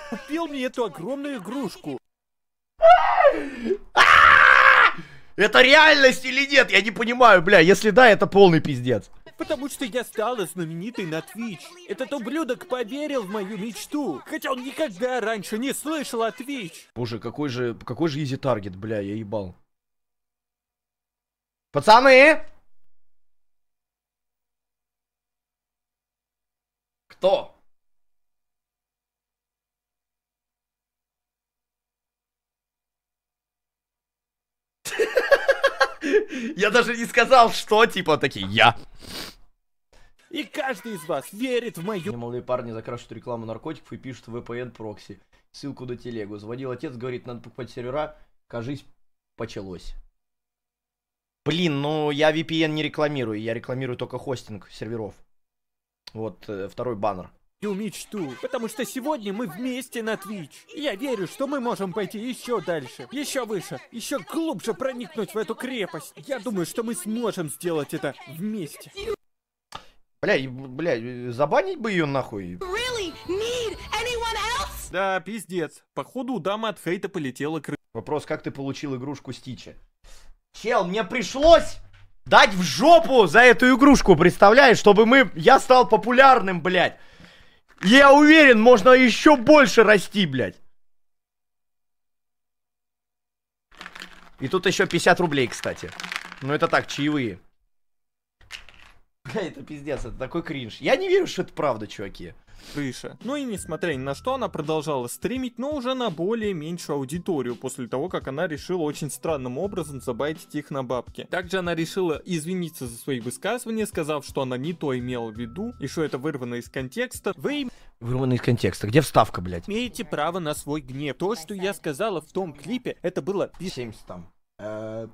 купил мне эту огромную игрушку. Это реальность или нет? Я не понимаю, бля. Если да, это полный пиздец. Потому что я стала знаменитой на Twitch. Этот ублюдок поверил в мою мечту, хотя он никогда раньше не слышал о Twitch. Боже, какой же, какой же изи таргет, бля, я ебал. Пацаны! Кто? Ha Я даже не сказал, что, типа, такие, я. И каждый из вас верит в мою... Молодые парни закрашивают рекламу наркотиков и пишут VPN прокси. Ссылку до телегу. Звонил отец, говорит, надо покупать сервера. Кажись, почалось. Блин, ну я VPN не рекламирую, я рекламирую только хостинг серверов. Вот э, второй баннер мечту, потому что сегодня мы вместе на Twitch. я верю, что мы можем пойти еще дальше, еще выше, еще глубже проникнуть в эту крепость. Я думаю, что мы сможем сделать это вместе. Бля, бля, забанить бы ее нахуй. да, пиздец. Походу, у дамы от хейта полетела крыша. Вопрос, как ты получил игрушку Стича? Чел, мне пришлось дать в жопу за эту игрушку, представляешь, чтобы мы... Я стал популярным, блядь. Я уверен, можно еще больше расти, блядь. И тут еще 50 рублей, кстати. Ну это так, чаевые. Это пиздец, это такой кринж. Я не верю, что это правда, чуваки. Крыша. Ну и несмотря ни на что, она продолжала стримить, но уже на более меньшую аудиторию, после того, как она решила очень странным образом забайтить их на бабки. Также она решила извиниться за свои высказывания, сказав, что она не то имела в виду, и что это вырвано из контекста. Вы вырваны из контекста. Где вставка, блядь? Имеете право на свой гнев. То, что я сказала в том клипе, это было... 70 там. Э,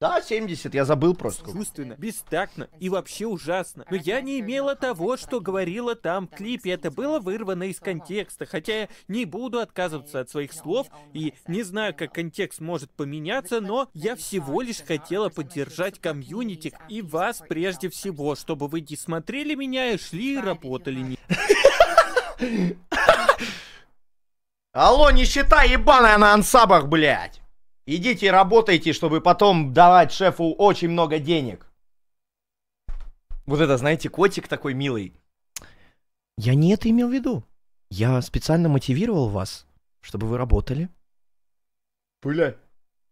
да, 70, я забыл просто. Чувственно, бестактно и вообще ужасно. Но я не имела того, что говорила там в клипе. Это было вырвано из контекста. Хотя я не буду отказываться от своих слов и не знаю, как контекст может поменяться, но я всего лишь хотела поддержать комьюнити и вас прежде всего, чтобы вы не смотрели меня и шли и работали. Алло, не считай, ебаная на ансабах, блядь! Идите работайте, чтобы потом давать шефу очень много денег. Вот это, знаете, котик такой милый. Я не это имел в виду. Я специально мотивировал вас, чтобы вы работали. Бля,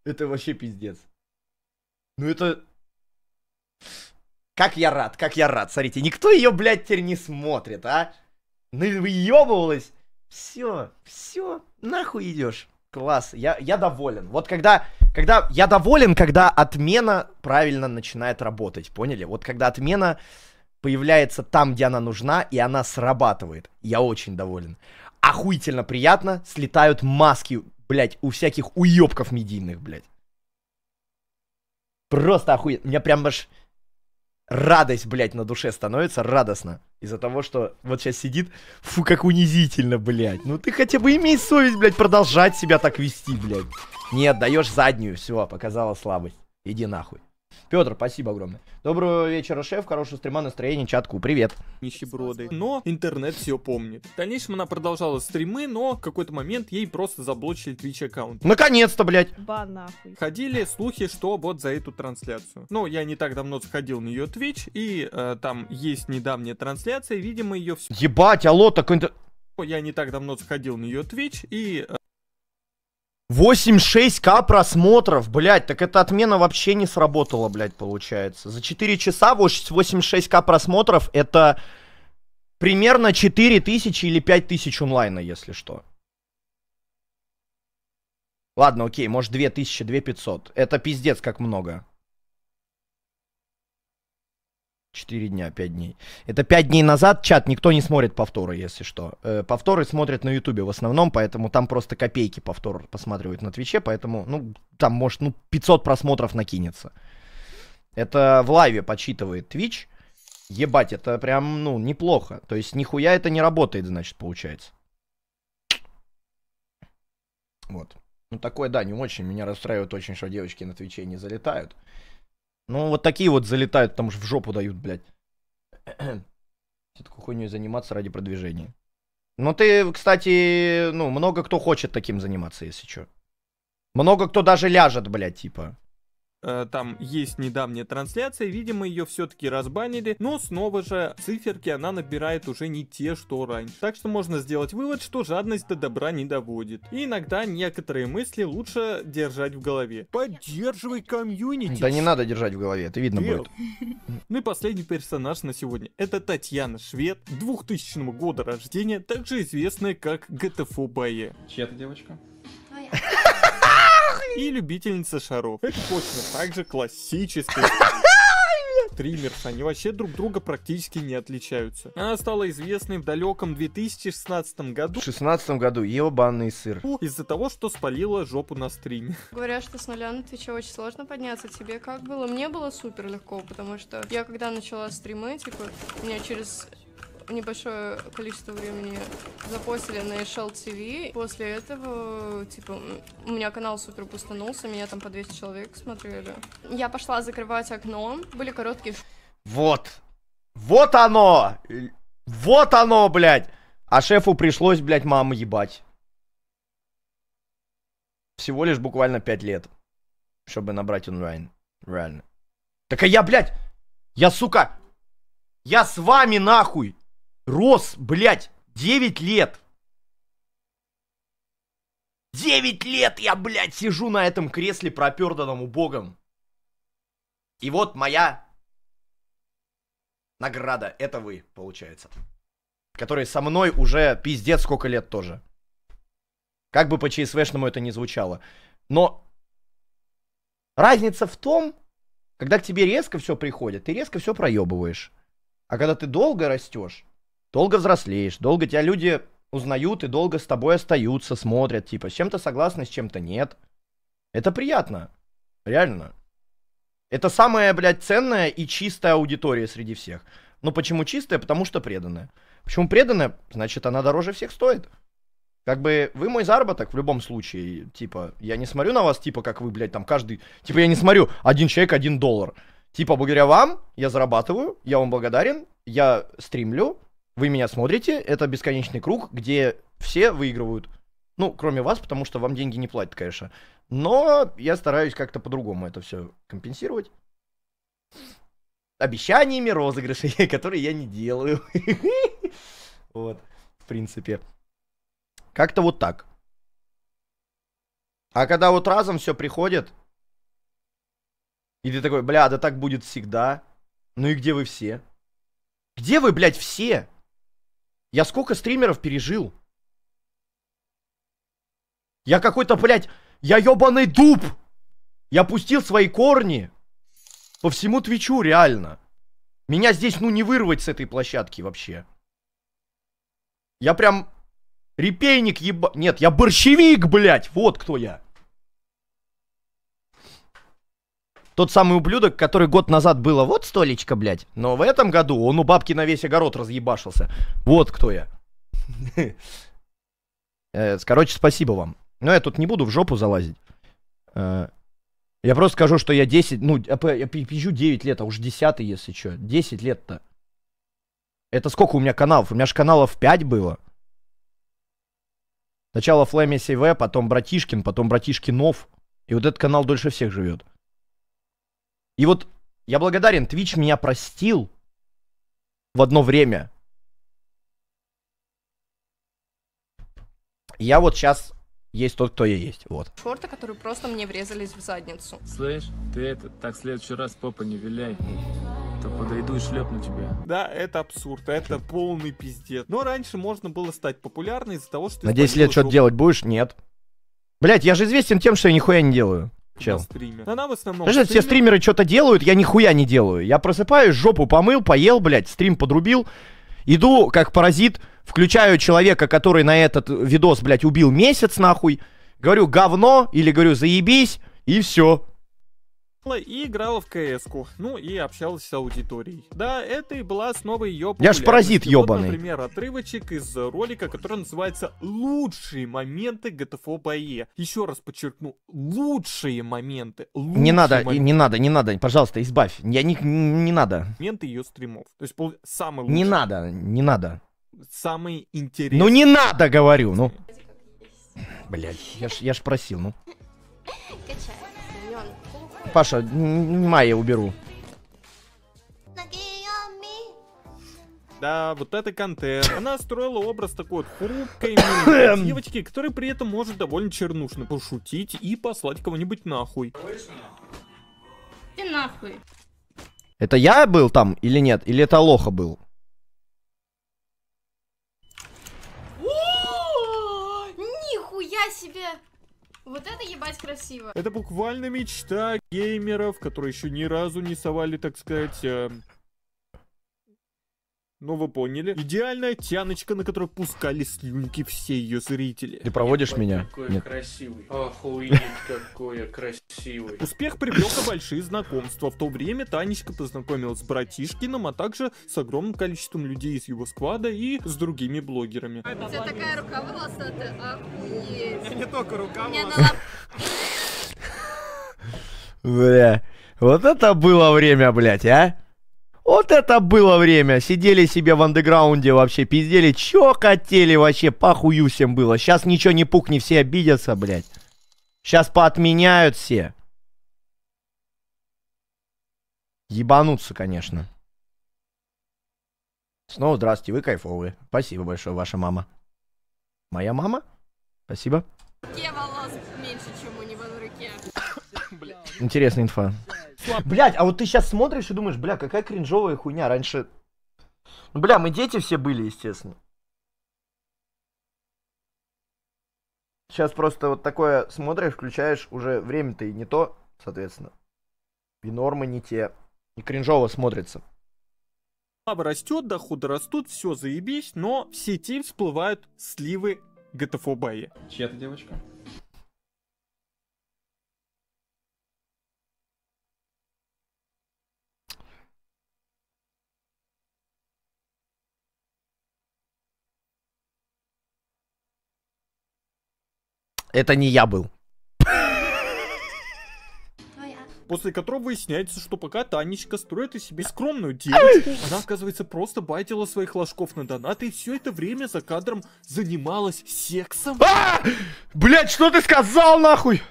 это вообще пиздец. Ну это... Как я рад, как я рад. Смотрите, никто ее, блядь, теперь не смотрит, а? Ну, выебывалась. Все, все, нахуй идешь класс, я, я доволен. Вот когда, когда, я доволен, когда отмена правильно начинает работать, поняли? Вот когда отмена появляется там, где она нужна, и она срабатывает. Я очень доволен. Охуительно приятно, слетают маски, блядь, у всяких уёбков медийных, блядь. Просто охуенно. Меня прям аж радость, блядь, на душе становится радостно. Из-за того, что вот сейчас сидит, фу, как унизительно, блядь. Ну ты хотя бы имей совесть, блядь, продолжать себя так вести, блядь. Нет, даешь заднюю, все, показала слабость. Иди нахуй. Петр, спасибо огромное. Доброго вечера, шеф. Хорошего стрима, настроение чатку. Привет. Нищеброды. Но интернет все помнит. В дальнейшем она продолжала стримы, но в какой-то момент ей просто заблочили Twitch аккаунт. Наконец-то, блядь. Ба нахуй. Ходили слухи, что вот за эту трансляцию. Ну, я не так давно заходил на ее Twitch, и э, там есть недавняя трансляция, видимо, ее все... Ебать, алло, такой... Я не так давно заходил на ее Twitch, и... Э, 8-6к просмотров, блядь, так эта отмена вообще не сработала, блядь, получается. За 4 часа 8-6к просмотров это примерно 4 тысячи или 5 тысяч онлайна, если что. Ладно, окей, может 2000, 2500. Это пиздец как много. 4 дня, 5 дней. Это 5 дней назад чат, никто не смотрит повторы, если что. Э, повторы смотрят на Ютубе в основном, поэтому там просто копейки повтор посматривают на Твиче, поэтому, ну, там, может, ну, 500 просмотров накинется. Это в лайве подсчитывает Твич. Ебать, это прям, ну, неплохо. То есть нихуя это не работает, значит, получается. Вот. Ну, такое, да, не очень. Меня расстраивает очень, что девочки на Твиче не залетают. Ну, вот такие вот залетают, потому что в жопу дают, блядь. Все такой хуйней заниматься ради продвижения. Ну, ты, кстати, ну, много кто хочет таким заниматься, если что. Много кто даже ляжет, блядь, типа. Э, там есть недавняя трансляция, видимо, ее все-таки разбанили, но снова же циферки она набирает уже не те, что раньше. Так что можно сделать вывод, что жадность до добра не доводит. И иногда некоторые мысли лучше держать в голове. Поддерживай комьюнити! Да не надо держать в голове, это видно Нет. будет. Ну и последний персонаж на сегодня. Это Татьяна Швед, 2000 года рождения, также известная как ГТФО Бае. Чья это девочка? и любительница шаров. Это точно так же классический стримерс, они вообще друг друга практически не отличаются. Она стала известной в далеком 2016 году. В 16 году ебаный сыр. Из-за того, что спалила жопу на стриме. Говорят, что с нуля на Твиче очень сложно подняться. Тебе как было? Мне было супер легко, потому что я когда начала стримы, типа, у меня через небольшое количество времени запостили на Shell TV. После этого, типа, у меня канал супер бустанулся, меня там по 200 человек смотрели. Я пошла закрывать окно, были короткие... Вот! Вот оно! Вот оно, блядь! А шефу пришлось, блядь, маму ебать. Всего лишь буквально 5 лет, чтобы набрать онлайн. Реально. Так а я, блядь, я, сука, я с вами нахуй рос, блядь, 9 лет. 9 лет я, блядь, сижу на этом кресле, проперданном убогом. И вот моя награда. Это вы, получается. Которые со мной уже пиздец сколько лет тоже. Как бы по ЧСВшному это ни звучало. Но разница в том, когда к тебе резко все приходит, ты резко все проебываешь. А когда ты долго растешь, долго взрослеешь, долго тебя люди узнают и долго с тобой остаются, смотрят, типа, с чем-то согласны, с чем-то нет. Это приятно. Реально. Это самая, блядь, ценная и чистая аудитория среди всех. но почему чистая? Потому что преданная. Почему преданная? Значит, она дороже всех стоит. Как бы вы мой заработок в любом случае. Типа, я не смотрю на вас, типа, как вы, блядь, там каждый... Типа, я не смотрю, один человек, один доллар. Типа, благодаря вам я зарабатываю, я вам благодарен, я стримлю, вы меня смотрите, это бесконечный круг, где все выигрывают. Ну, кроме вас, потому что вам деньги не платят, конечно. Но я стараюсь как-то по-другому это все компенсировать. Обещаниями розыгрышей, которые я не делаю. Вот, в принципе. Как-то вот так. А когда вот разом все приходит, и ты такой, бля, да так будет всегда. Ну и где вы все? Где вы, блядь, все? Я сколько стримеров пережил? Я какой-то, блядь, я ебаный дуб! Я пустил свои корни по всему Твичу, реально. Меня здесь, ну, не вырвать с этой площадки вообще. Я прям репейник еба... Нет, я борщевик, блядь! Вот кто я. тот самый ублюдок, который год назад было вот столечко, блядь, но в этом году он у бабки на весь огород разъебашился. Вот кто я. Э, короче, спасибо вам. Но я тут не буду в жопу залазить. Э, я просто скажу, что я 10, ну, я пизжу 9 лет, а уж 10, если что. 10 лет-то. Это сколько у меня каналов? У меня же каналов 5 было. Сначала Флэми СВ, потом Братишкин, потом Братишкинов. И вот этот канал дольше всех живет. И вот я благодарен, Twitch меня простил в одно время. Я вот сейчас есть тот, кто я есть. Вот. Шорты, которые просто мне врезались в задницу. Слышь, ты это, так в следующий раз попа не виляй. То подойду и шлепну тебя. Да, это абсурд, это полный пиздец. Но раньше можно было стать популярной из-за того, что... На 10 лет что-то делать будешь? Нет. Блять, я же известен тем, что я нихуя не делаю. Чел. На нам в основном. Подожди, стример... все стримеры что-то делают, я нихуя не делаю. Я просыпаюсь, жопу помыл, поел, блядь, стрим подрубил. Иду, как паразит, включаю человека, который на этот видос, блядь, убил месяц, нахуй. Говорю, говно, или говорю, заебись, и все и играла в кс Ну и общалась с аудиторией. Да, это и была основа ее Я ж паразит ебаный. Вот, например, отрывочек из ролика, который называется «Лучшие моменты ГТФО БАЕ». Еще раз подчеркну, лучшие моменты. Лучшие не надо, моменты. не надо, не надо, пожалуйста, избавь. Я не, не надо. Моменты ее стримов. То есть самый лучший. Не надо, не надо. Самый ну, интересный. Ну не надо, говорю, ну. Блять, я ж, я ж просил, ну. Качаю. Паша, Майя уберу. Да, вот это контент. Она строила образ такой вот хрупкой милой девочки, которая при этом может довольно чернушно пошутить и послать кого-нибудь нахуй. Ты нахуй. Это я был там или нет? Или это Лоха был? Вот это ебать красиво. Это буквально мечта геймеров, которые еще ни разу не совали, так сказать, эм, ну, вы поняли. Идеальная тяночка, на которую пускали слюнки все ее зрители. Ты проводишь Нет, меня? Какой Нет. красивый. Охуеть, какой красивый. Успех привлек большие знакомства. В то время Танечка познакомилась с братишкиным, а также с огромным количеством людей из его сквада и с другими блогерами. У тебя такая рука волосатая, охуеть. Не только рука волосатая. Бля, вот это было время, блядь, а? Вот это было время. Сидели себе в андеграунде вообще, пиздели, чё хотели вообще, похую всем было. Сейчас ничего не пухни, все обидятся, блядь. Сейчас поотменяют все. Ебанутся, конечно. Снова здравствуйте, вы кайфовые. Спасибо большое, ваша мама. Моя мама? Спасибо. Интересная инфа. Блять, а вот ты сейчас смотришь и думаешь, бля, какая кринжовая хуйня. Раньше... Ну, бля, мы дети все были, естественно. Сейчас просто вот такое смотришь, включаешь, уже время-то и не то, соответственно. И нормы не те. И кринжово смотрится. Слабо растет, доходы растут, все заебись, но в сети всплывают сливы ГТФО Чья-то девочка? Это не я был. После которого выясняется, что пока Танечка строит из себя скромную девочку, она, оказывается, просто байтила своих ложков на донаты и все это время за кадром занималась сексом. А! Блять, что ты сказал нахуй?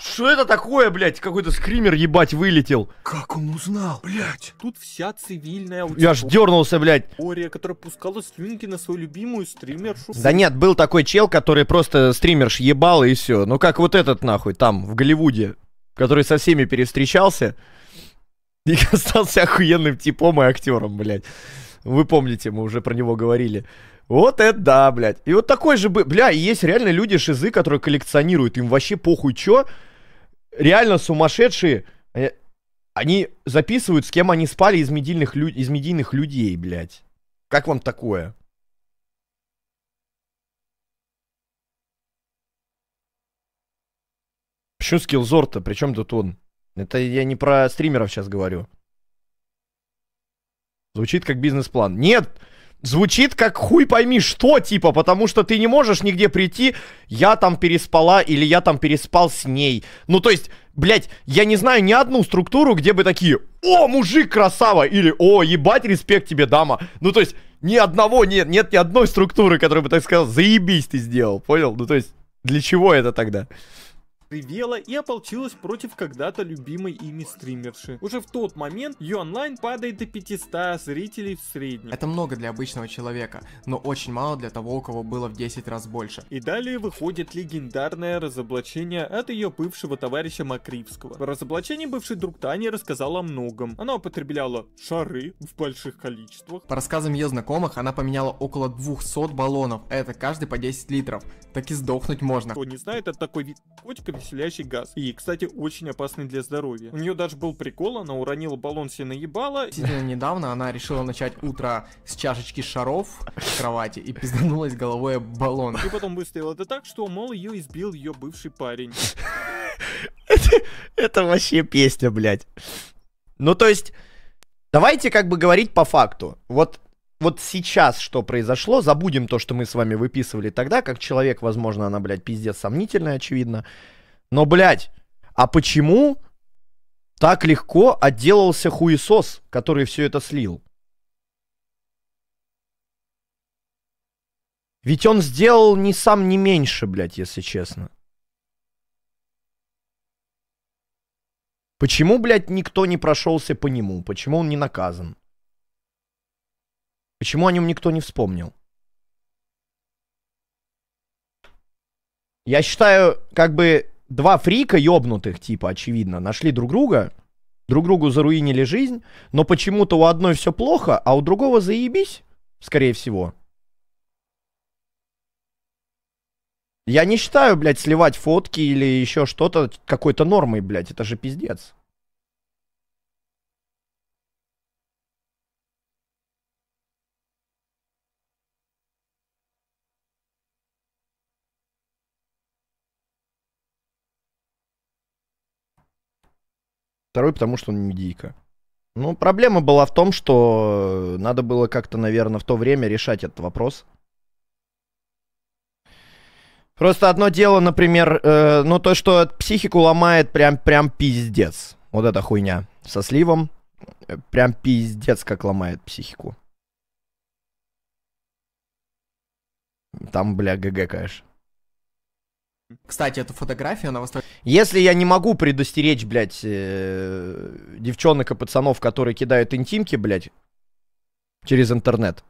Что это такое, блядь? Какой-то скример, ебать, вылетел. Как он узнал, блядь? Тут вся цивильная аудитория. Я аж дернулся, блядь. Ория, которая пускала слюнки на свою любимую стримершу. Да нет, был такой чел, который просто стримерш ебал и все. Ну как вот этот, нахуй, там, в Голливуде, который со всеми перестречался и остался охуенным типом и актером, блядь. Вы помните, мы уже про него говорили. Вот это да, блядь. И вот такой же, бля, и есть реально люди шизы, которые коллекционируют, им вообще похуй чё. Реально сумасшедшие. Они записывают, с кем они спали из медийных, лю... из медийных людей, блядь. Как вам такое? Почему скиллзор-то? Причем тут он? Это я не про стримеров сейчас говорю. Звучит как бизнес-план. Нет! Звучит как хуй пойми что, типа, потому что ты не можешь нигде прийти, я там переспала или я там переспал с ней. Ну, то есть, блядь, я не знаю ни одну структуру, где бы такие, о, мужик, красава, или, о, ебать, респект тебе, дама. Ну, то есть, ни одного, нет, нет ни одной структуры, которая бы так сказала, заебись ты сделал, понял? Ну, то есть, для чего это тогда? Ревела и ополчилась против когда-то любимой ими стримерши. Уже в тот момент ее онлайн падает до 500 зрителей в среднем. Это много для обычного человека, но очень мало для того, у кого было в 10 раз больше. И далее выходит легендарное разоблачение от ее бывшего товарища Макривского. В разоблачении бывший друг Тани рассказал о многом. Она употребляла шары в больших количествах. По рассказам ее знакомых, она поменяла около 200 баллонов, это каждый по 10 литров. Так и сдохнуть можно. Кто не знает, это такой вид котика, веселящий газ. И, кстати, очень опасный для здоровья. У нее даже был прикол, она уронила баллон себе наебала. Действительно, недавно она решила начать утро с чашечки шаров в кровати и пизданулась головой об баллон. И потом выставила это так, что, мол, ее избил ее бывший парень. Это вообще песня, блядь. Ну, то есть, давайте как бы говорить по факту. Вот вот сейчас что произошло, забудем то, что мы с вами выписывали тогда, как человек, возможно, она, блядь, пиздец сомнительная, очевидно. Но, блядь, а почему так легко отделался хуесос, который все это слил? Ведь он сделал не сам, не меньше, блядь, если честно. Почему, блядь, никто не прошелся по нему? Почему он не наказан? Почему о нем никто не вспомнил? Я считаю, как бы два фрика ёбнутых, типа, очевидно, нашли друг друга, друг другу заруинили жизнь, но почему-то у одной все плохо, а у другого заебись, скорее всего. Я не считаю, блядь, сливать фотки или еще что-то какой-то нормой, блядь, это же пиздец. второй, потому что он медийка. Ну, проблема была в том, что э, надо было как-то, наверное, в то время решать этот вопрос. Просто одно дело, например, э, ну то, что психику ломает прям, прям пиздец. Вот эта хуйня со сливом. Э, прям пиздец, как ломает психику. Там, бля, ГГ, конечно. Кстати, эту фотографию она восторг... Если я не могу предостеречь, блядь, э, девчонок и пацанов, которые кидают интимки, блядь, через интернет.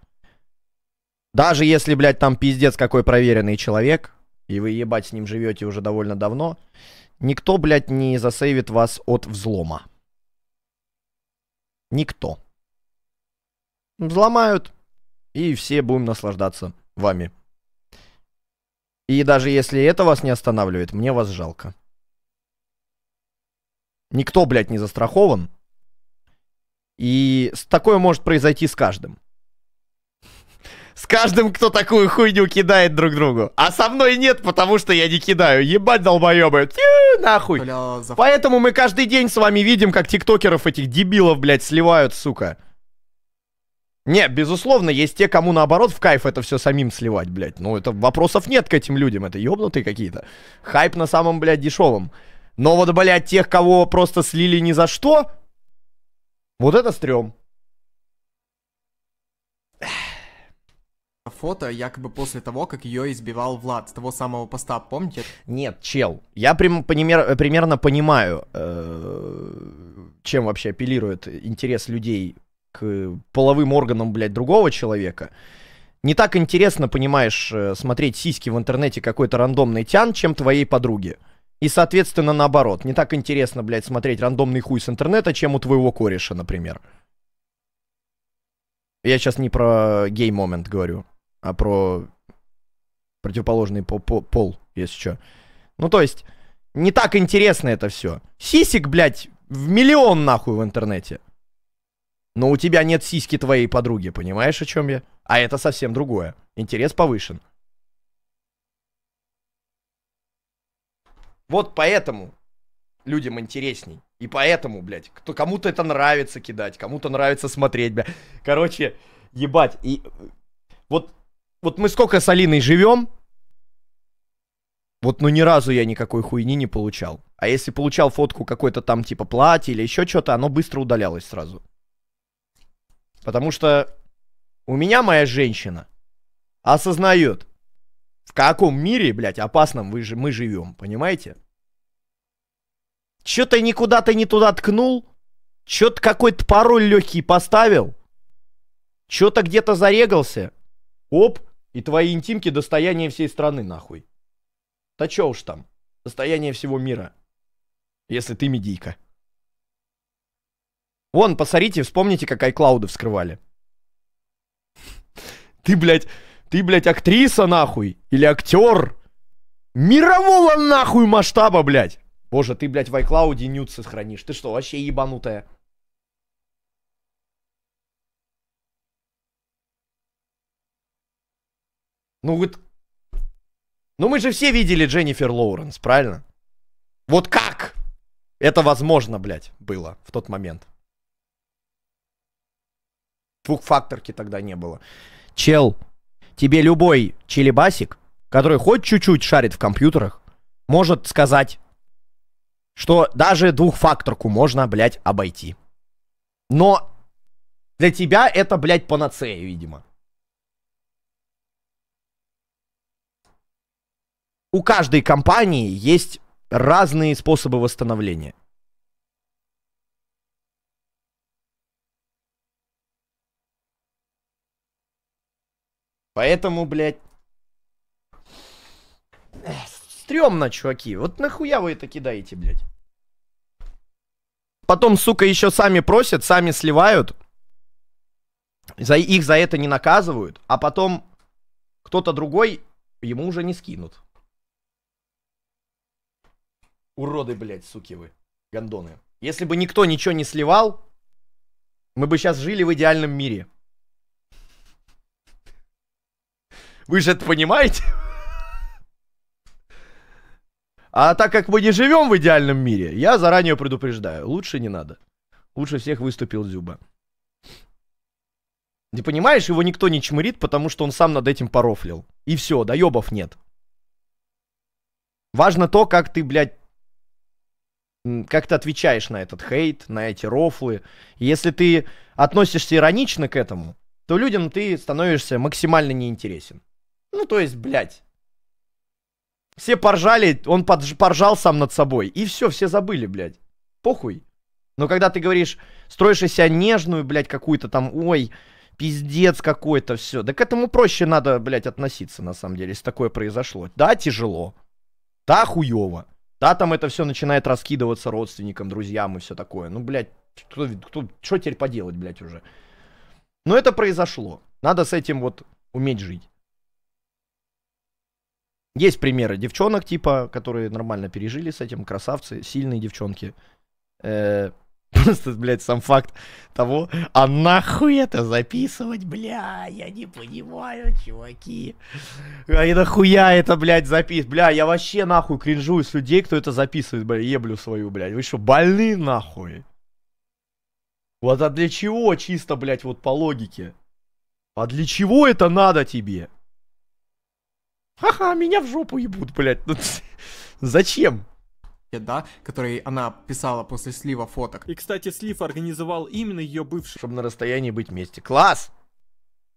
Даже если, блядь, там пиздец какой проверенный человек, и вы, ебать, с ним живете уже довольно давно, никто, блядь, не засейвит вас от взлома. Никто. Взломают, и все будем наслаждаться вами. И даже если это вас не останавливает, мне вас жалко. Никто, блядь, не застрахован. И такое может произойти с каждым. С каждым, кто такую хуйню кидает друг другу. А со мной нет, потому что я не кидаю. Ебать, долбоебы, Тю, нахуй. Бля, за... Поэтому мы каждый день с вами видим, как тиктокеров этих дебилов, блядь, сливают, сука. Не, безусловно, есть те, кому наоборот в кайф это все самим сливать, блядь. Ну, это вопросов нет к этим людям, это ёбнутые какие-то. Хайп на самом, блядь, дешевом. Но вот, блядь, тех, кого просто слили ни за что, вот это стрём. фото якобы после того, как ее избивал Влад с того самого поста, помните? Нет, чел, я прям понемер, примерно понимаю, э, чем вообще апеллирует интерес людей половым органам, блядь, другого человека, не так интересно, понимаешь, э, смотреть сиськи в интернете какой-то рандомный тян, чем твоей подруге. И, соответственно, наоборот, не так интересно, блядь, смотреть рандомный хуй с интернета, чем у твоего кореша, например. Я сейчас не про гей-момент говорю, а про противоположный пол, пол, пол, если что. Ну, то есть, не так интересно это все. Сисик, блядь, в миллион нахуй в интернете. Но у тебя нет сиськи твоей подруги, понимаешь, о чем я? А это совсем другое. Интерес повышен. Вот поэтому людям интересней. И поэтому, блядь, кто, кому-то это нравится кидать, кому-то нравится смотреть, бля. Короче, ебать. И вот, вот мы сколько с Алиной живем, вот ну ни разу я никакой хуйни не получал. А если получал фотку какой-то там типа платье или еще что-то, оно быстро удалялось сразу. Потому что у меня моя женщина осознает, в каком мире, блядь, опасном вы, мы живем, понимаете? Че ты никуда ты не туда ткнул? Че ты какой-то пароль легкий поставил? Че то где-то зарегался? Оп, и твои интимки достояние всей страны, нахуй. Да че уж там, достояние всего мира, если ты медийка. Вон, посмотрите, вспомните, как iCloud вскрывали. Ты, блядь, ты, блядь, актриса, нахуй, или актер мирового, нахуй, масштаба, блядь. Боже, ты, блядь, в iCloud нюцы сохранишь. Ты что, вообще ебанутая? Ну вот... Ну мы же все видели Дженнифер Лоуренс, правильно? Вот как это возможно, блядь, было в тот момент? двухфакторки тогда не было. Чел, тебе любой челебасик, который хоть чуть-чуть шарит в компьютерах, может сказать, что даже двухфакторку можно, блядь, обойти. Но для тебя это, блядь, панацея, видимо. У каждой компании есть разные способы восстановления. Поэтому, блядь... Стремно, чуваки. Вот нахуя вы это кидаете, блядь? Потом, сука, еще сами просят, сами сливают. За, их за это не наказывают. А потом кто-то другой ему уже не скинут. Уроды, блядь, суки вы. Гондоны. Если бы никто ничего не сливал, мы бы сейчас жили в идеальном мире. Вы же это понимаете? А так как мы не живем в идеальном мире, я заранее предупреждаю. Лучше не надо. Лучше всех выступил Зюба. Ты понимаешь, его никто не чмырит, потому что он сам над этим порофлил. И все, доебов нет. Важно то, как ты, блядь, как ты отвечаешь на этот хейт, на эти рофлы. Если ты относишься иронично к этому, то людям ты становишься максимально неинтересен. Ну, то есть, блядь. Все поржали, он подж- поржал сам над собой. И все, все забыли, блядь. Похуй. Но когда ты говоришь, строишь из себя нежную, блядь, какую-то там, ой, пиздец какой-то, все. Да к этому проще надо, блядь, относиться, на самом деле, если такое произошло. Да, тяжело. Да, хуево. Да, там это все начинает раскидываться родственникам, друзьям и все такое. Ну, блядь, кто, кто, что теперь поделать, блядь, уже? Но это произошло. Надо с этим вот уметь жить. Есть примеры девчонок, типа, которые нормально пережили с этим, красавцы, сильные девчонки. Э, просто, блядь, сам факт того, а нахуй это записывать, бля, я не понимаю, чуваки. А и нахуя это, блядь, запис, бля, я вообще нахуй кринжую с людей, кто это записывает, бля, еблю свою, блядь. Вы что, больны нахуй? Вот а для чего чисто, блядь, вот по логике? А для чего это надо тебе? Ха-ха, меня в жопу ебут, блядь. Ну, зачем? да, который она писала после слива фоток. И, кстати, слив организовал именно ее бывший. Чтобы на расстоянии быть вместе. Класс!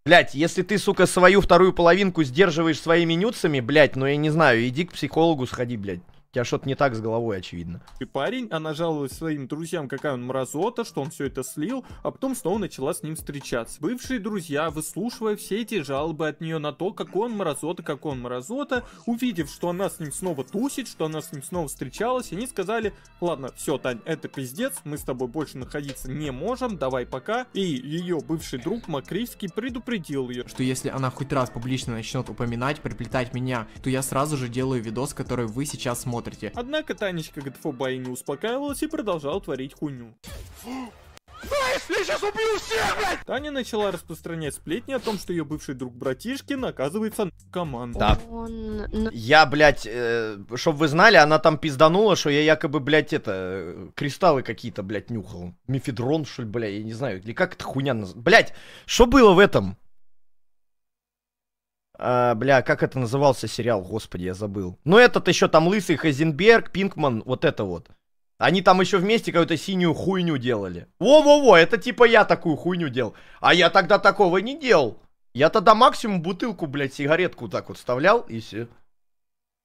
Блять, если ты, сука, свою вторую половинку сдерживаешь своими нюцами, блять, ну я не знаю, иди к психологу сходи, блять. У тебя что-то не так с головой, очевидно. И парень, она жаловалась своим друзьям, какая он мразота, что он все это слил, а потом снова начала с ним встречаться. Бывшие друзья, выслушивая все эти жалобы от нее на то, как он мразота, как он мразота, увидев, что она с ним снова тусит, что она с ним снова встречалась, они сказали, ладно, все, Тань, это пиздец, мы с тобой больше находиться не можем, давай пока. И ее бывший друг Макрийский предупредил ее, что если она хоть раз публично начнет упоминать, приплетать меня, то я сразу же делаю видос, который вы сейчас смотрите смотрите. Однако Танечка Гатфобай не успокаивалась и продолжал творить хуйню. я сейчас убью всех, блядь! Таня начала распространять сплетни о том, что ее бывший друг братишки, оказывается команда. Он... Я, блядь, э, чтоб вы знали, она там пизданула, что я якобы, блядь, это, кристаллы какие-то, блядь, нюхал. Мифедрон, что ли, блядь, я не знаю. Или как это хуйня называется? Блядь, что было в этом? а, бля, как это назывался сериал, господи, я забыл. Но ну, этот еще там Лысый, Хайзенберг, Пинкман, вот это вот. Они там еще вместе какую-то синюю хуйню делали. Во-во-во, это типа я такую хуйню делал. А я тогда такого не делал. Я тогда максимум бутылку, блядь, сигаретку так вот вставлял и все.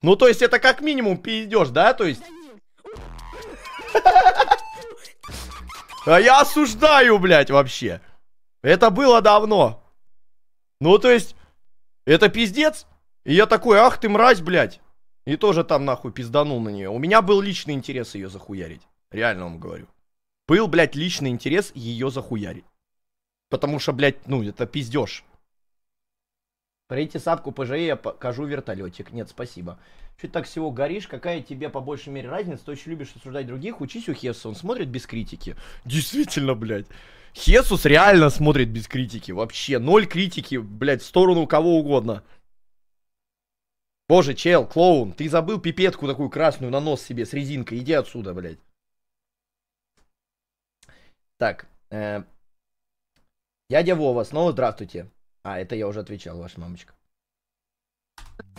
Ну, то есть это как минимум пиздешь, да? То есть... А я осуждаю, блядь, вообще. Это было давно. Ну, то есть это пиздец? И я такой, ах ты мразь, блядь. И тоже там нахуй пизданул на нее. У меня был личный интерес ее захуярить. Реально вам говорю. Был, блядь, личный интерес ее захуярить. Потому что, блядь, ну, это пиздеж. Пройти сапку ПЖЕ, я покажу вертолетик. Нет, спасибо. Чуть так всего горишь, какая тебе по большей мере разница? Ты очень любишь осуждать других, учись у Хевса, он смотрит без критики. Действительно, блядь. Хесус реально смотрит без критики. Вообще, ноль критики, блядь, в сторону кого угодно. Боже, чел, клоун, ты забыл пипетку такую красную на нос себе с резинкой. Иди отсюда, блядь. Так. Э, дядя Вова, снова здравствуйте. А, это я уже отвечал, ваша мамочка.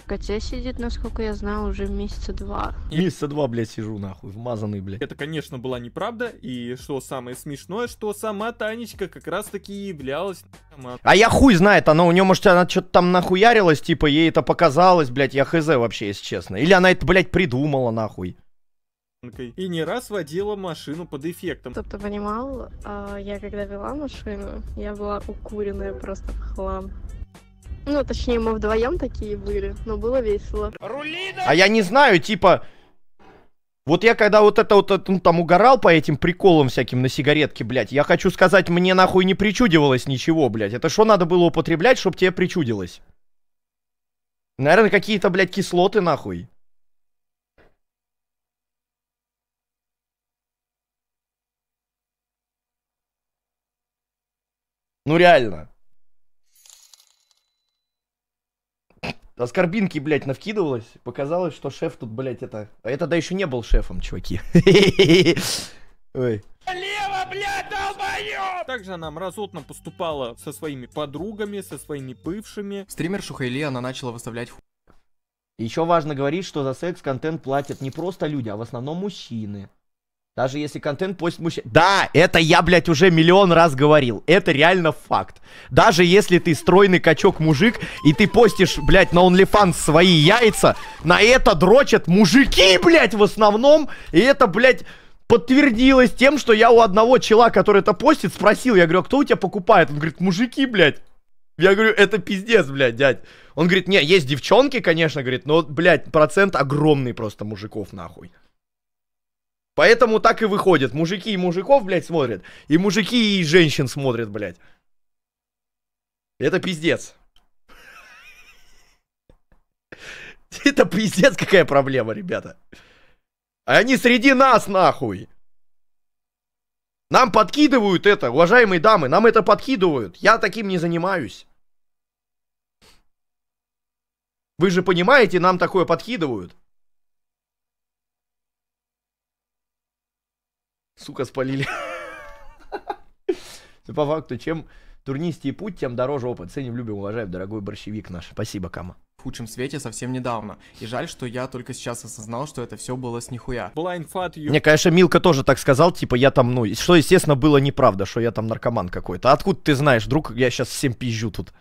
Катя сидит, насколько я знаю, уже месяца два. Месяца два, блядь, сижу нахуй, вмазанный, блядь. Это, конечно, была неправда, и что самое смешное, что сама Танечка как раз-таки являлась... А я хуй знает, она у нее, может, она что-то там нахуярилась, типа, ей это показалось, блядь, я хз вообще, если честно. Или она это, блядь, придумала, нахуй и не раз водила машину под эффектом. Чтоб ты понимал, а, я когда вела машину, я была укуренная просто в хлам. Ну, точнее, мы вдвоем такие были, но было весело. А я не знаю, типа... Вот я когда вот это вот, э, ну, там, угорал по этим приколам всяким на сигаретке, блядь, я хочу сказать, мне нахуй не причудивалось ничего, блядь. Это что надо было употреблять, чтобы тебе причудилось? Наверное, какие-то, блядь, кислоты, нахуй. Ну, реально. А скорбинки, блядь, навкидывалось, Показалось, что шеф тут, блядь, это... А я тогда еще не был шефом, чуваки. Лево, блядь, долбоёб! Также она мразотно поступала со своими подругами, со своими бывшими. Стример Шухайли, она начала выставлять ху... Еще важно говорить, что за секс-контент платят не просто люди, а в основном мужчины. Даже если контент постит мужчина. Да, это я, блядь, уже миллион раз говорил. Это реально факт. Даже если ты стройный качок-мужик, и ты постишь, блядь, на OnlyFans свои яйца, на это дрочат мужики, блядь, в основном. И это, блядь, подтвердилось тем, что я у одного чела, который это постит, спросил. Я говорю, а кто у тебя покупает? Он говорит, мужики, блядь. Я говорю, это пиздец, блядь, дядь. Он говорит, не, есть девчонки, конечно, говорит, но, блядь, процент огромный просто мужиков, нахуй. Поэтому так и выходит. Мужики и мужиков, блядь, смотрят. И мужики и женщин смотрят, блядь. Это пиздец. Это пиздец, какая проблема, ребята. Они среди нас, нахуй. Нам подкидывают это, уважаемые дамы, нам это подкидывают. Я таким не занимаюсь. Вы же понимаете, нам такое подкидывают. сука, спалили. По факту, чем турнистее путь, тем дороже опыт. Ценим, любим, уважаем, дорогой борщевик наш. Спасибо, Кама В худшем свете совсем недавно. И жаль, что я только сейчас осознал, что это все было с нихуя. Была инфа Мне, конечно, Милка тоже так сказал, типа, я там, ну, что, естественно, было неправда, что я там наркоман какой-то. откуда ты знаешь, друг, я сейчас всем пизжу тут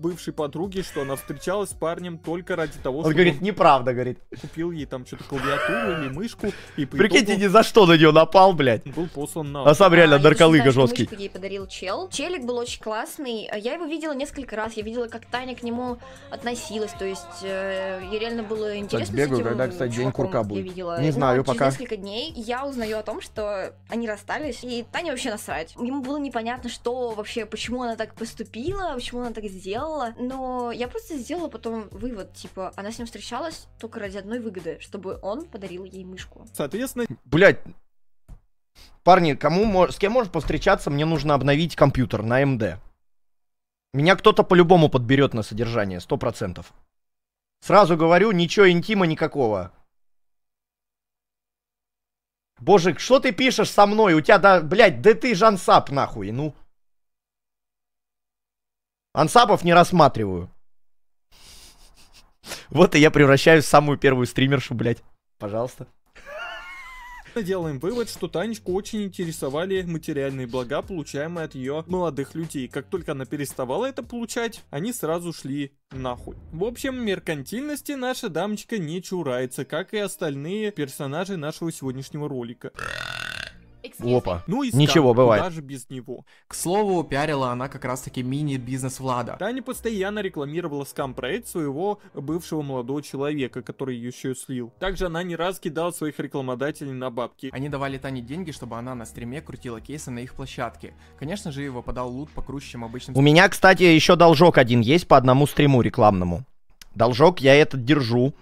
бывшей подруги, что она встречалась с парнем только ради того, он Он говорит, неправда, говорит. Купил ей там что-то клавиатуру или мышку, и по Прикиньте, итогу... ни за что на нее напал, блядь. Был послан на... А сам реально а, нарколыга жесткий. ей подарил чел. Челик был очень классный. Я его видела несколько раз. Я видела, как Таня к нему относилась. То есть, э, ей реально было интересно. Так бегаю, когда, кстати, день курка будет. Видела. Не знаю, ну, пока. Через несколько дней я узнаю о том, что они расстались, и Таня вообще насрать. Ему было непонятно, что вообще, почему она так поступила, почему она так сделала делала, но я просто сделала потом вывод, типа, она с ним встречалась только ради одной выгоды, чтобы он подарил ей мышку. Соответственно, блядь, Парни, кому, с кем можно повстречаться, мне нужно обновить компьютер на МД. Меня кто-то по-любому подберет на содержание, сто процентов. Сразу говорю, ничего интима никакого. Боже, что ты пишешь со мной? У тебя, да, блядь, да ты Жансап, нахуй, ну. Ансапов не рассматриваю. Вот и я превращаюсь в самую первую стримершу, блядь. Пожалуйста. Делаем вывод, что Танечку очень интересовали материальные блага, получаемые от ее молодых людей. Как только она переставала это получать, они сразу шли нахуй. В общем, меркантильности наша дамочка не чурается, как и остальные персонажи нашего сегодняшнего ролика. Опа. Ну и Ничего, бывает. Даже без него. К слову, пиарила она как раз-таки мини-бизнес Влада. Таня постоянно рекламировала скам-проект своего бывшего молодого человека, который еще и слил. Также она не раз кидала своих рекламодателей на бабки. Они давали Тане деньги, чтобы она на стриме крутила кейсы на их площадке. Конечно же, его подал лут покруче, чем обычным... У меня, кстати, еще должок один есть по одному стриму рекламному. Должок я этот держу.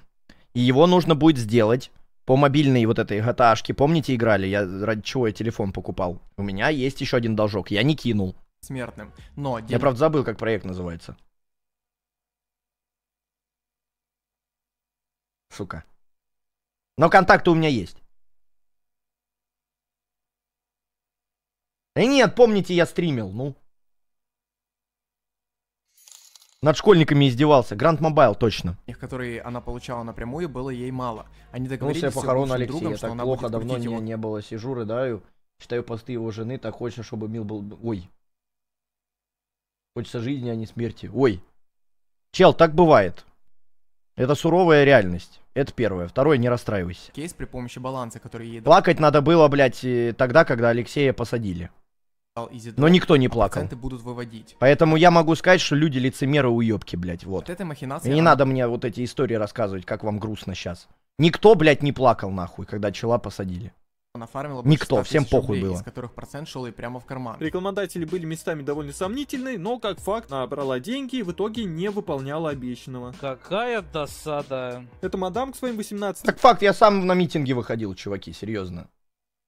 И его нужно будет сделать по мобильной вот этой gta помните, играли? Я ради чего я телефон покупал? У меня есть еще один должок, я не кинул. Смертным. Но день... Я, правда, забыл, как проект называется. Сука. Но контакты у меня есть. И э, нет, помните, я стримил, ну. Над школьниками издевался. Гранд Мобайл, точно. Их, которые она получала напрямую, было ей мало. Они ну, договорились ну, все похорон Алексея, другом, так плохо, давно не, его. не было. Сижу, рыдаю, читаю посты его жены, так хочется, чтобы Мил был... Ой. Хочется жизни, а не смерти. Ой. Чел, так бывает. Это суровая реальность. Это первое. Второе, не расстраивайся. Кейс при помощи баланса, который ей... Плакать надо было, блядь, тогда, когда Алексея посадили. Но никто не плакал. будут выводить. Поэтому я могу сказать, что люди лицемеры уебки, блядь, вот. От И не она... надо мне вот эти истории рассказывать, как вам грустно сейчас. Никто, блядь, не плакал нахуй, когда чела посадили. Нафармила Никто, всем похуй рублей, было. Из которых процент шел и прямо в карман. Рекламодатели были местами довольно сомнительны, но как факт набрала деньги и в итоге не выполняла обещанного. Какая досада. Это мадам к своим 18. Так факт, я сам на митинге выходил, чуваки, серьезно.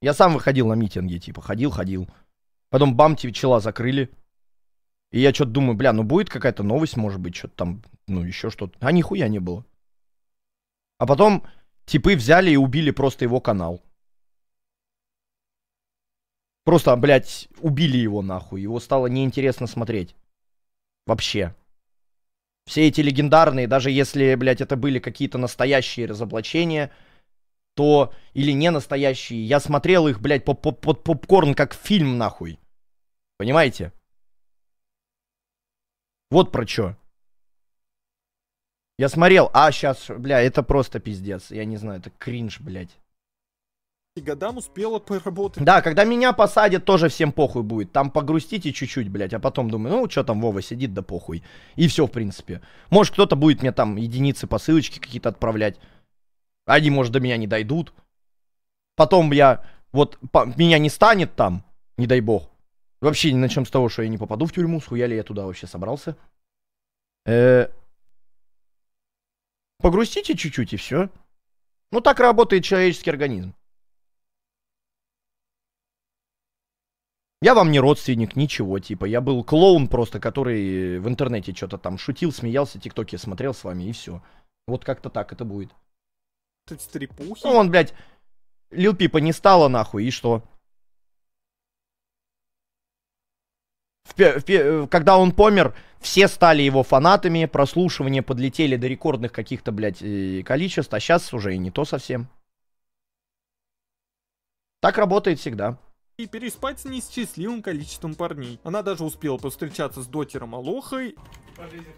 Я сам выходил на митинги, типа, ходил, ходил. Потом бам, тебе чела закрыли. И я что-то думаю, бля, ну будет какая-то новость, может быть, что-то там, ну еще что-то. А нихуя не было. А потом типы взяли и убили просто его канал. Просто, блядь, убили его нахуй. Его стало неинтересно смотреть. Вообще. Все эти легендарные, даже если, блядь, это были какие-то настоящие разоблачения, то или не настоящие. Я смотрел их, блядь, под поп поп попкорн как фильм, нахуй. Понимаете? Вот про чё. Я смотрел, а сейчас, бля, это просто пиздец. Я не знаю, это кринж, блядь. И годам успела поработать. Да, когда меня посадят, тоже всем похуй будет. Там погрустите чуть-чуть, блядь, а потом думаю, ну, что там Вова сидит, да похуй. И все, в принципе. Может, кто-то будет мне там единицы посылочки какие-то отправлять. Они, может, до меня не дойдут. Потом я... Вот по, меня не станет там, не дай бог. Вообще начнем с того, что я не попаду в тюрьму. Схуя ли я туда вообще собрался? Э, погрустите чуть-чуть и все. Ну так работает человеческий организм. Я вам не родственник, ничего, типа. Я был клоун просто, который в интернете что-то там шутил, смеялся, тиктоки смотрел с вами, и все. Вот как-то так это будет стрепухи. Ну, он, блядь, Лил Пипа не стало, нахуй, и что? В, в, э, когда он помер, все стали его фанатами, прослушивания подлетели до рекордных каких-то, блядь, э, количеств, а сейчас уже и не то совсем. Так работает всегда. И переспать с неисчислимым количеством парней. Она даже успела повстречаться с дотером Алохой. По жизни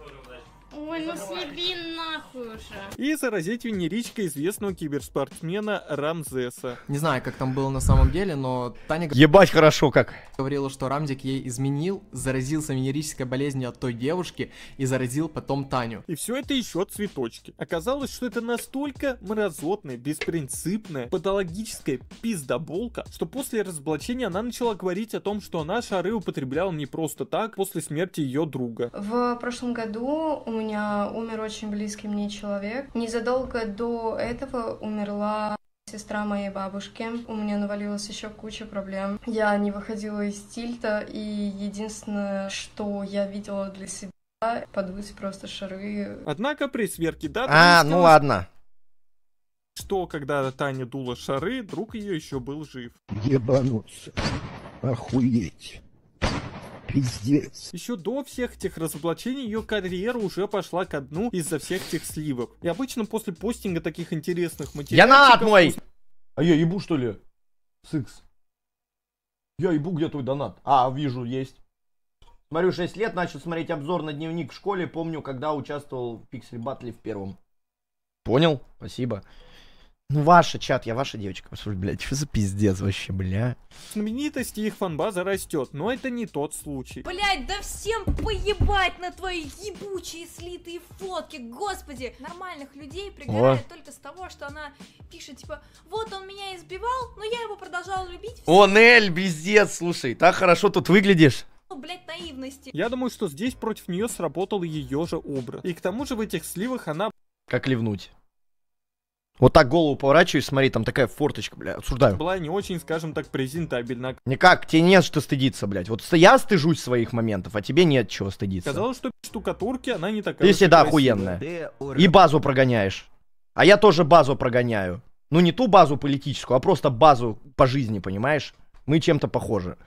Ой, ну съеби нахуй уже. И заразить венеричкой известного киберспортсмена Рамзеса. Не знаю, как там было на самом деле, но Таня... Ебать хорошо как. Говорила, что Рамзик ей изменил, заразился венерической болезнью от той девушки и заразил потом Таню. И все это еще цветочки. Оказалось, что это настолько мразотная, беспринципная, патологическая пиздоболка, что после разоблачения она начала говорить о том, что она шары употребляла не просто так после смерти ее друга. В прошлом году у меня июня умер очень близкий мне человек. Незадолго до этого умерла сестра моей бабушки. У меня навалилась еще куча проблем. Я не выходила из тильта, и единственное, что я видела для себя, подуть просто шары. Однако при сверке даты... А, ну ладно. Что, когда Таня дула шары, друг ее еще был жив. Ебануться. Охуеть. Пиздец. Еще до всех этих разоблачений ее карьера уже пошла ко дну из-за всех этих сливок. И обычно после постинга таких интересных материалов... Я на мой! А я ебу что ли? Сикс. Я ебу, где твой донат? А, вижу, есть. Смотрю, 6 лет, начал смотреть обзор на дневник в школе. Помню, когда участвовал в Пиксель Батле в первом. Понял, спасибо. Ну, ваша, чат, я ваша девочка. Послушай, блядь, что за пиздец вообще, бля? Знаменитость их фанбаза растет, но это не тот случай. Блядь, да всем поебать на твои ебучие слитые фотки, господи! Нормальных людей пригорает только с того, что она пишет, типа, вот он меня избивал, но я его продолжала любить. О, Нель, пиздец, слушай, так хорошо тут выглядишь ну, Блять наивности. Я думаю, что здесь против нее сработал ее же образ. И к тому же в этих сливах она... Как ливнуть? Вот так голову поворачиваюсь, смотри, там такая форточка, бля, обсуждаю. Была не очень, скажем так, презентабельна. Никак, тебе нет что стыдиться, блядь. Вот я стыжусь своих моментов, а тебе нет чего стыдиться. Казалось, что штукатурки, она не такая. Если да, охуенная. И базу прогоняешь. А я тоже базу прогоняю. Ну не ту базу политическую, а просто базу по жизни, понимаешь? Мы чем-то похожи.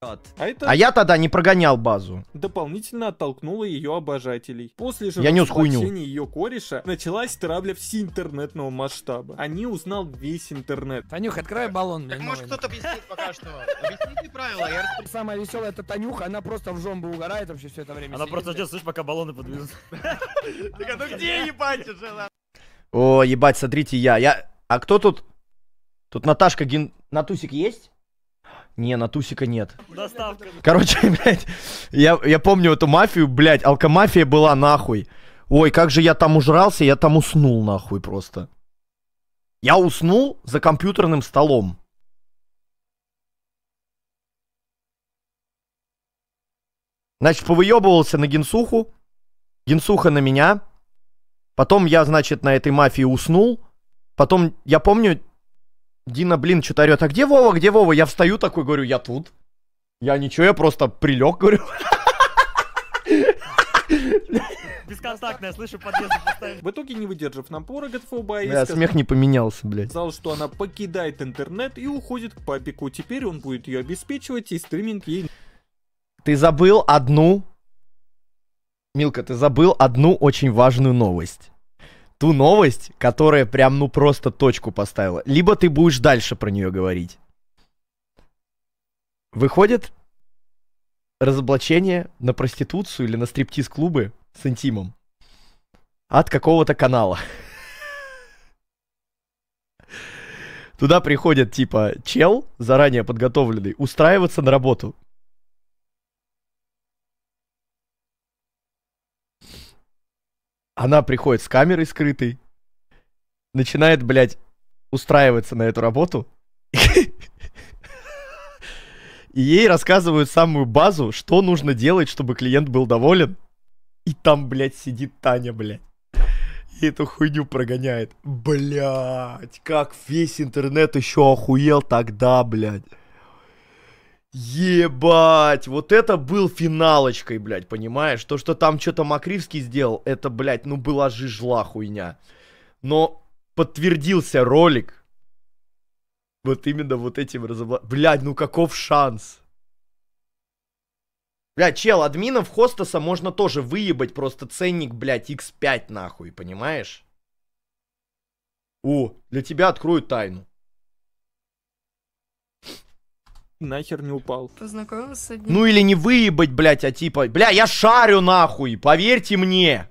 А, это... а я тогда не прогонял базу. Дополнительно оттолкнула ее обожателей. После же я нес хуйню. ее кореша началась травля всеинтернетного масштаба. Они узнал весь интернет. Танюх, открывай баллон. Так может кто-то объяснит пока что? Объясните правила. Я... Самое веселое это Танюха, она просто в жомбу угорает вообще все это время. Она сидит. просто ждет, слышишь, пока баллоны подвезут. Так а ну где ебать уже? О, ебать, смотрите я. Я... А кто тут? Тут Наташка Гин... Натусик есть? Не, на Тусика нет. Доставка. Короче, блядь, я, я помню эту мафию, блядь, алкомафия была нахуй. Ой, как же я там ужрался, я там уснул нахуй просто. Я уснул за компьютерным столом. Значит, повыебывался на Генсуху. Генсуха на меня. Потом я, значит, на этой мафии уснул. Потом, я помню, Дина, блин, что-то орет. А где Вова? Где Вова? Я встаю такой, говорю, я тут. Я ничего, я просто прилег, говорю. Бесконтактная, слышу, подъезд В итоге, не выдержав напора, Гатфоба Да, смех не поменялся, блядь. Сказал, что она покидает интернет и уходит к папику. Теперь он будет ее обеспечивать и стриминг ей... Ты забыл одну... Милка, ты забыл одну очень важную новость ту новость, которая прям, ну, просто точку поставила. Либо ты будешь дальше про нее говорить. Выходит разоблачение на проституцию или на стриптиз-клубы с интимом от какого-то канала. Туда приходит, типа, чел, заранее подготовленный, устраиваться на работу. Она приходит с камерой скрытой, начинает, блядь, устраиваться на эту работу. И ей рассказывают самую базу, что нужно делать, чтобы клиент был доволен. И там, блядь, сидит Таня, блядь. И эту хуйню прогоняет. Блядь, как весь интернет еще охуел тогда, блядь. Ебать, вот это был финалочкой, блядь, понимаешь? То, что там что-то Макривский сделал, это, блядь, ну была жижла хуйня. Но подтвердился ролик. Вот именно вот этим разобла... Блядь, ну каков шанс? Блядь, чел, админов хостаса можно тоже выебать, просто ценник, блядь, x5 нахуй, понимаешь? О, для тебя открою тайну. нахер не упал. Познакомился с одним. Ну или не выебать, блядь, а типа, бля, я шарю нахуй, поверьте мне.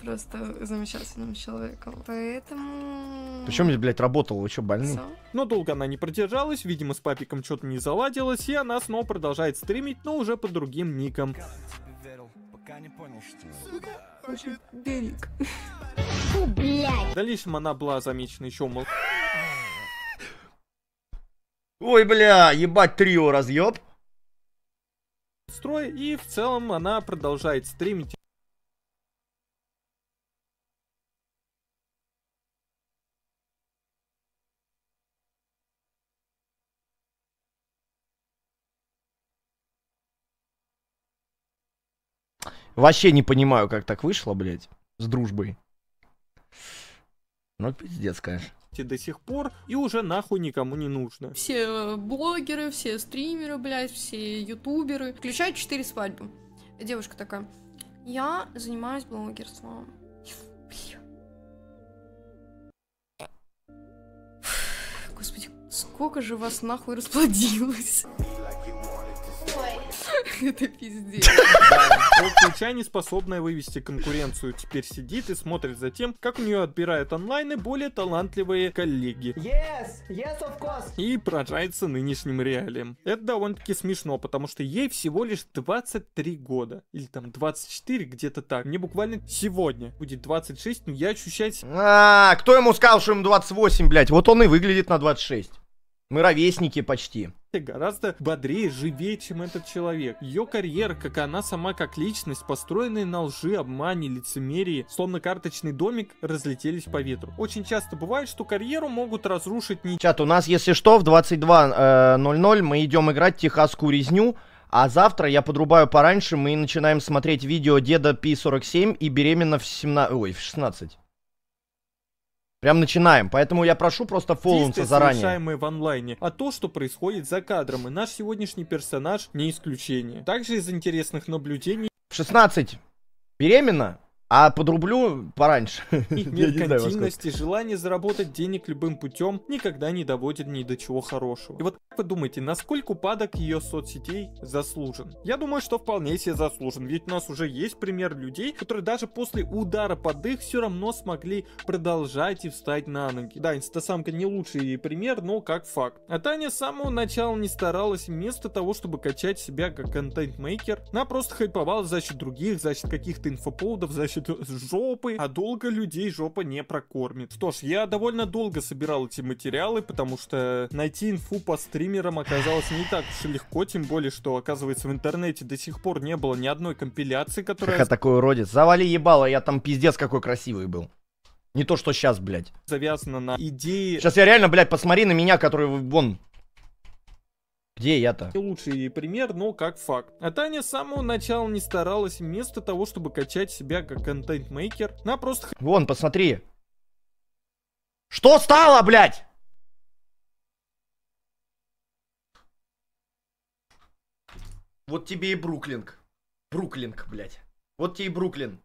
Просто замечательным человеком. Поэтому причем здесь, блядь, работал, вы что, больны? Но долго она не продержалась, видимо, с папиком что-то не заладилось, и она снова продолжает стримить, но уже под другим ником. Пока не понял, В дальнейшем она была замечена еще мол... Ой, бля, ебать, трио разъеб. Строй, и в целом она продолжает стримить Вообще не понимаю, как так вышло, блядь, с дружбой. Ну, пиздец, конечно до сих пор и уже нахуй никому не нужно. Все э, блогеры, все стримеры, блядь, все ютуберы. Включают четыре свадьбы. Девушка такая, я занимаюсь блогерством. Господи, сколько же вас нахуй расплодилось. это пиздец. Да, не способная вывести конкуренцию, теперь сидит и смотрит за тем, как у нее отбирают онлайн и более талантливые коллеги. Yes, yes, of course. И поражается нынешним реалием. Это довольно-таки смешно, потому что ей всего лишь 23 года. Или там 24, где-то так. Мне буквально сегодня будет 26, но я ощущать... А, кто ему сказал, что ему 28, блядь? Вот он и выглядит на 26. Мы ровесники почти. Гораздо бодрее, живее, чем этот человек. Ее карьера, как и она сама как личность, построенные на лжи, обмане, лицемерии, словно карточный домик, разлетелись по ветру. Очень часто бывает, что карьеру могут разрушить не... Чат, у нас, если что, в 22.00 э, мы идем играть техасскую резню, а завтра я подрубаю пораньше, мы начинаем смотреть видео деда Пи-47 и беременна в 17... Ой, в 16. Прям начинаем. Поэтому я прошу просто фоллунса заранее. совершаемые в онлайне, а то, что происходит за кадром. И наш сегодняшний персонаж не исключение. Также из интересных наблюдений... В 16 беременна? А под рублю пораньше. Меркантильность и желание заработать денег любым путем никогда не доводит ни до чего хорошего. И вот как вы думаете, насколько упадок ее соцсетей заслужен? Я думаю, что вполне себе заслужен, ведь у нас уже есть пример людей, которые даже после удара под их все равно смогли продолжать и встать на ноги. Да, инстасамка не лучший пример, но как факт. А Таня с самого начала не старалась, вместо того, чтобы качать себя как контент-мейкер, она просто хайповала за счет других, за счет каких-то инфоповодов, за счет тащит с э, жопы, а долго людей жопа не прокормит. Что ж, я довольно долго собирал эти материалы, потому что найти инфу по стримерам оказалось не так уж легко, тем более, что, оказывается, в интернете до сих пор не было ни одной компиляции, которая... Как такой уродец? Завали ебало, я там пиздец какой красивый был. Не то, что сейчас, блядь. Завязано на идеи. Сейчас я реально, блядь, посмотри на меня, который, вон, где я-то? Лучший пример, но как факт. А Таня с самого начала не старалась, вместо того, чтобы качать себя как контент-мейкер, она просто... Вон, посмотри. Что стало, блядь? Вот тебе и Бруклинг. Бруклинг, блядь. Вот тебе и Бруклин.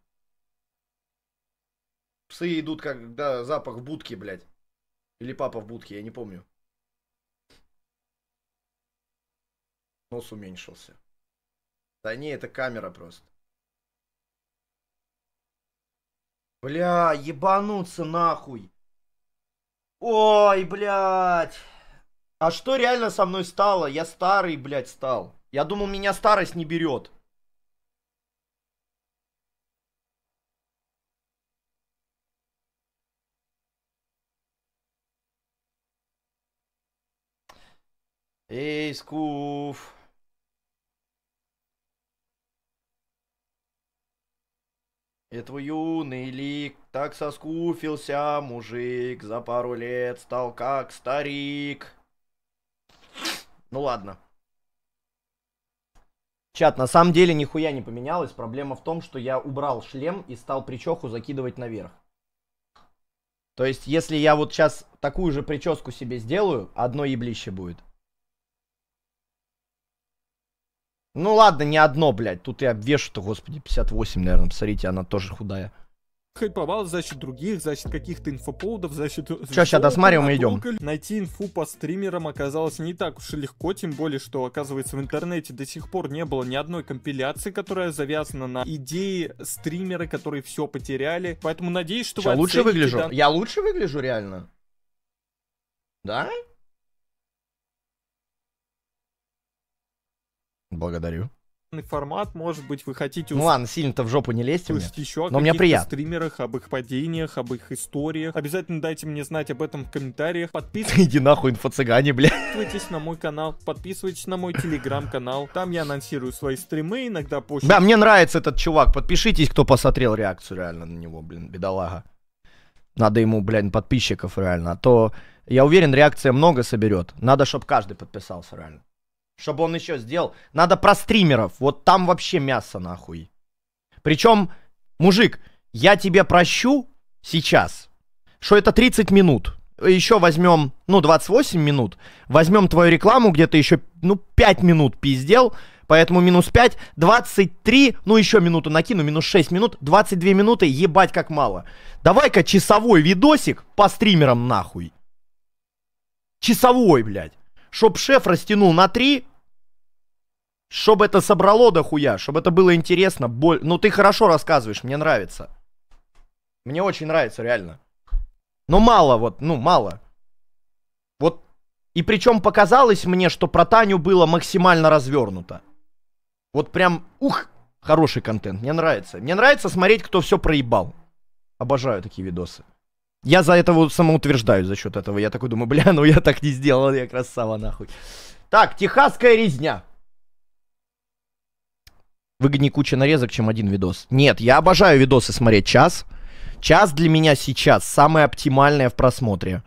Псы идут, когда запах в будке, блядь. Или папа в будке, я не помню. нос уменьшился. Да не, это камера просто. Бля, ебануться нахуй. Ой, блядь. А что реально со мной стало? Я старый, блядь, стал. Я думал, меня старость не берет. Эй, Скуф. И твой юный лик так соскуфился, мужик, за пару лет стал как старик. Ну ладно. Чат, на самом деле нихуя не поменялось. Проблема в том, что я убрал шлем и стал прическу закидывать наверх. То есть, если я вот сейчас такую же прическу себе сделаю, одно еблище будет. Ну ладно, не одно, блядь. Тут я обвешу-то, господи, 58, наверное. Посмотрите, она тоже худая. Хайповал за счет других, за счет каких-то инфоповодов, за счет... Че, сейчас досматриваем и идем. Найти инфу по стримерам оказалось не так уж и легко, тем более, что, оказывается, в интернете до сих пор не было ни одной компиляции, которая завязана на идее стримера, которые все потеряли. Поэтому надеюсь, что... Я вы лучше выгляжу. Дан... Я лучше выгляжу, реально? Да? Благодарю. Формат, может быть, вы хотите... Ну ладно, сильно-то в жопу не лезьте мне. еще но мне приятно. стримерах, об их падениях, об их историях. Обязательно дайте мне знать об этом в комментариях. Подписывайтесь... Иди нахуй, инфо-цыгане, бля. Подписывайтесь на мой канал, подписывайтесь на мой телеграм-канал. Там я анонсирую свои стримы, иногда позже. Да, мне нравится этот чувак. Подпишитесь, кто посмотрел реакцию реально на него, блин, бедолага. Надо ему, блядь, подписчиков реально. А то, я уверен, реакция много соберет. Надо, чтобы каждый подписался реально. Чтобы он еще сделал. Надо про стримеров. Вот там вообще мясо нахуй. Причем, мужик, я тебе прощу сейчас, что это 30 минут. Еще возьмем, ну, 28 минут. Возьмем твою рекламу, где ты еще, ну, 5 минут пиздел. Поэтому минус 5, 23, ну еще минуту накину, минус 6 минут, 22 минуты, ебать как мало. Давай-ка часовой видосик по стримерам нахуй. Часовой, блядь чтоб шеф растянул на три, чтобы это собрало до хуя, чтобы это было интересно, боль. Ну ты хорошо рассказываешь, мне нравится. Мне очень нравится, реально. Но мало вот, ну мало. Вот. И причем показалось мне, что про Таню было максимально развернуто. Вот прям, ух, хороший контент, мне нравится. Мне нравится смотреть, кто все проебал. Обожаю такие видосы. Я за это вот самоутверждаюсь за счет этого. Я такой думаю, бля, ну я так не сделал, я красава нахуй. Так, техасская резня. Выгоднее куча нарезок, чем один видос. Нет, я обожаю видосы смотреть час. Час для меня сейчас самое оптимальное в просмотре.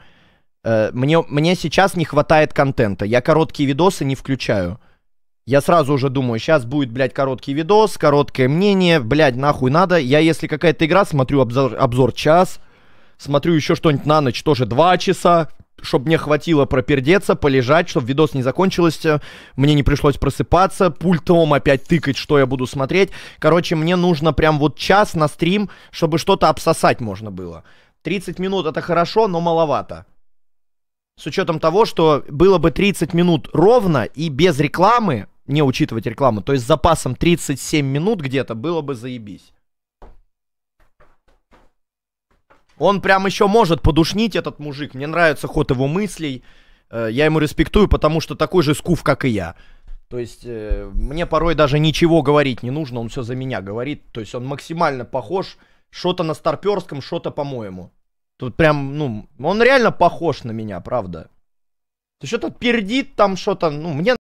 Э, мне, мне сейчас не хватает контента. Я короткие видосы не включаю. Я сразу уже думаю, сейчас будет, блядь, короткий видос, короткое мнение, блядь, нахуй надо. Я, если какая-то игра, смотрю обзор, обзор час, смотрю еще что-нибудь на ночь, тоже 2 часа, чтобы мне хватило пропердеться, полежать, чтобы видос не закончился, мне не пришлось просыпаться, пультом опять тыкать, что я буду смотреть. Короче, мне нужно прям вот час на стрим, чтобы что-то обсосать можно было. 30 минут это хорошо, но маловато. С учетом того, что было бы 30 минут ровно и без рекламы, не учитывать рекламу, то есть с запасом 37 минут где-то было бы заебись. Он прям еще может подушнить, этот мужик. Мне нравится ход его мыслей. Э, я ему респектую, потому что такой же скуф, как и я. То есть э, мне порой даже ничего говорить не нужно, он все за меня говорит. То есть он максимально похож, что-то на старперском, что-то по-моему. Тут прям, ну, он реально похож на меня, правда. Ты что-то пердит там что-то, ну, мне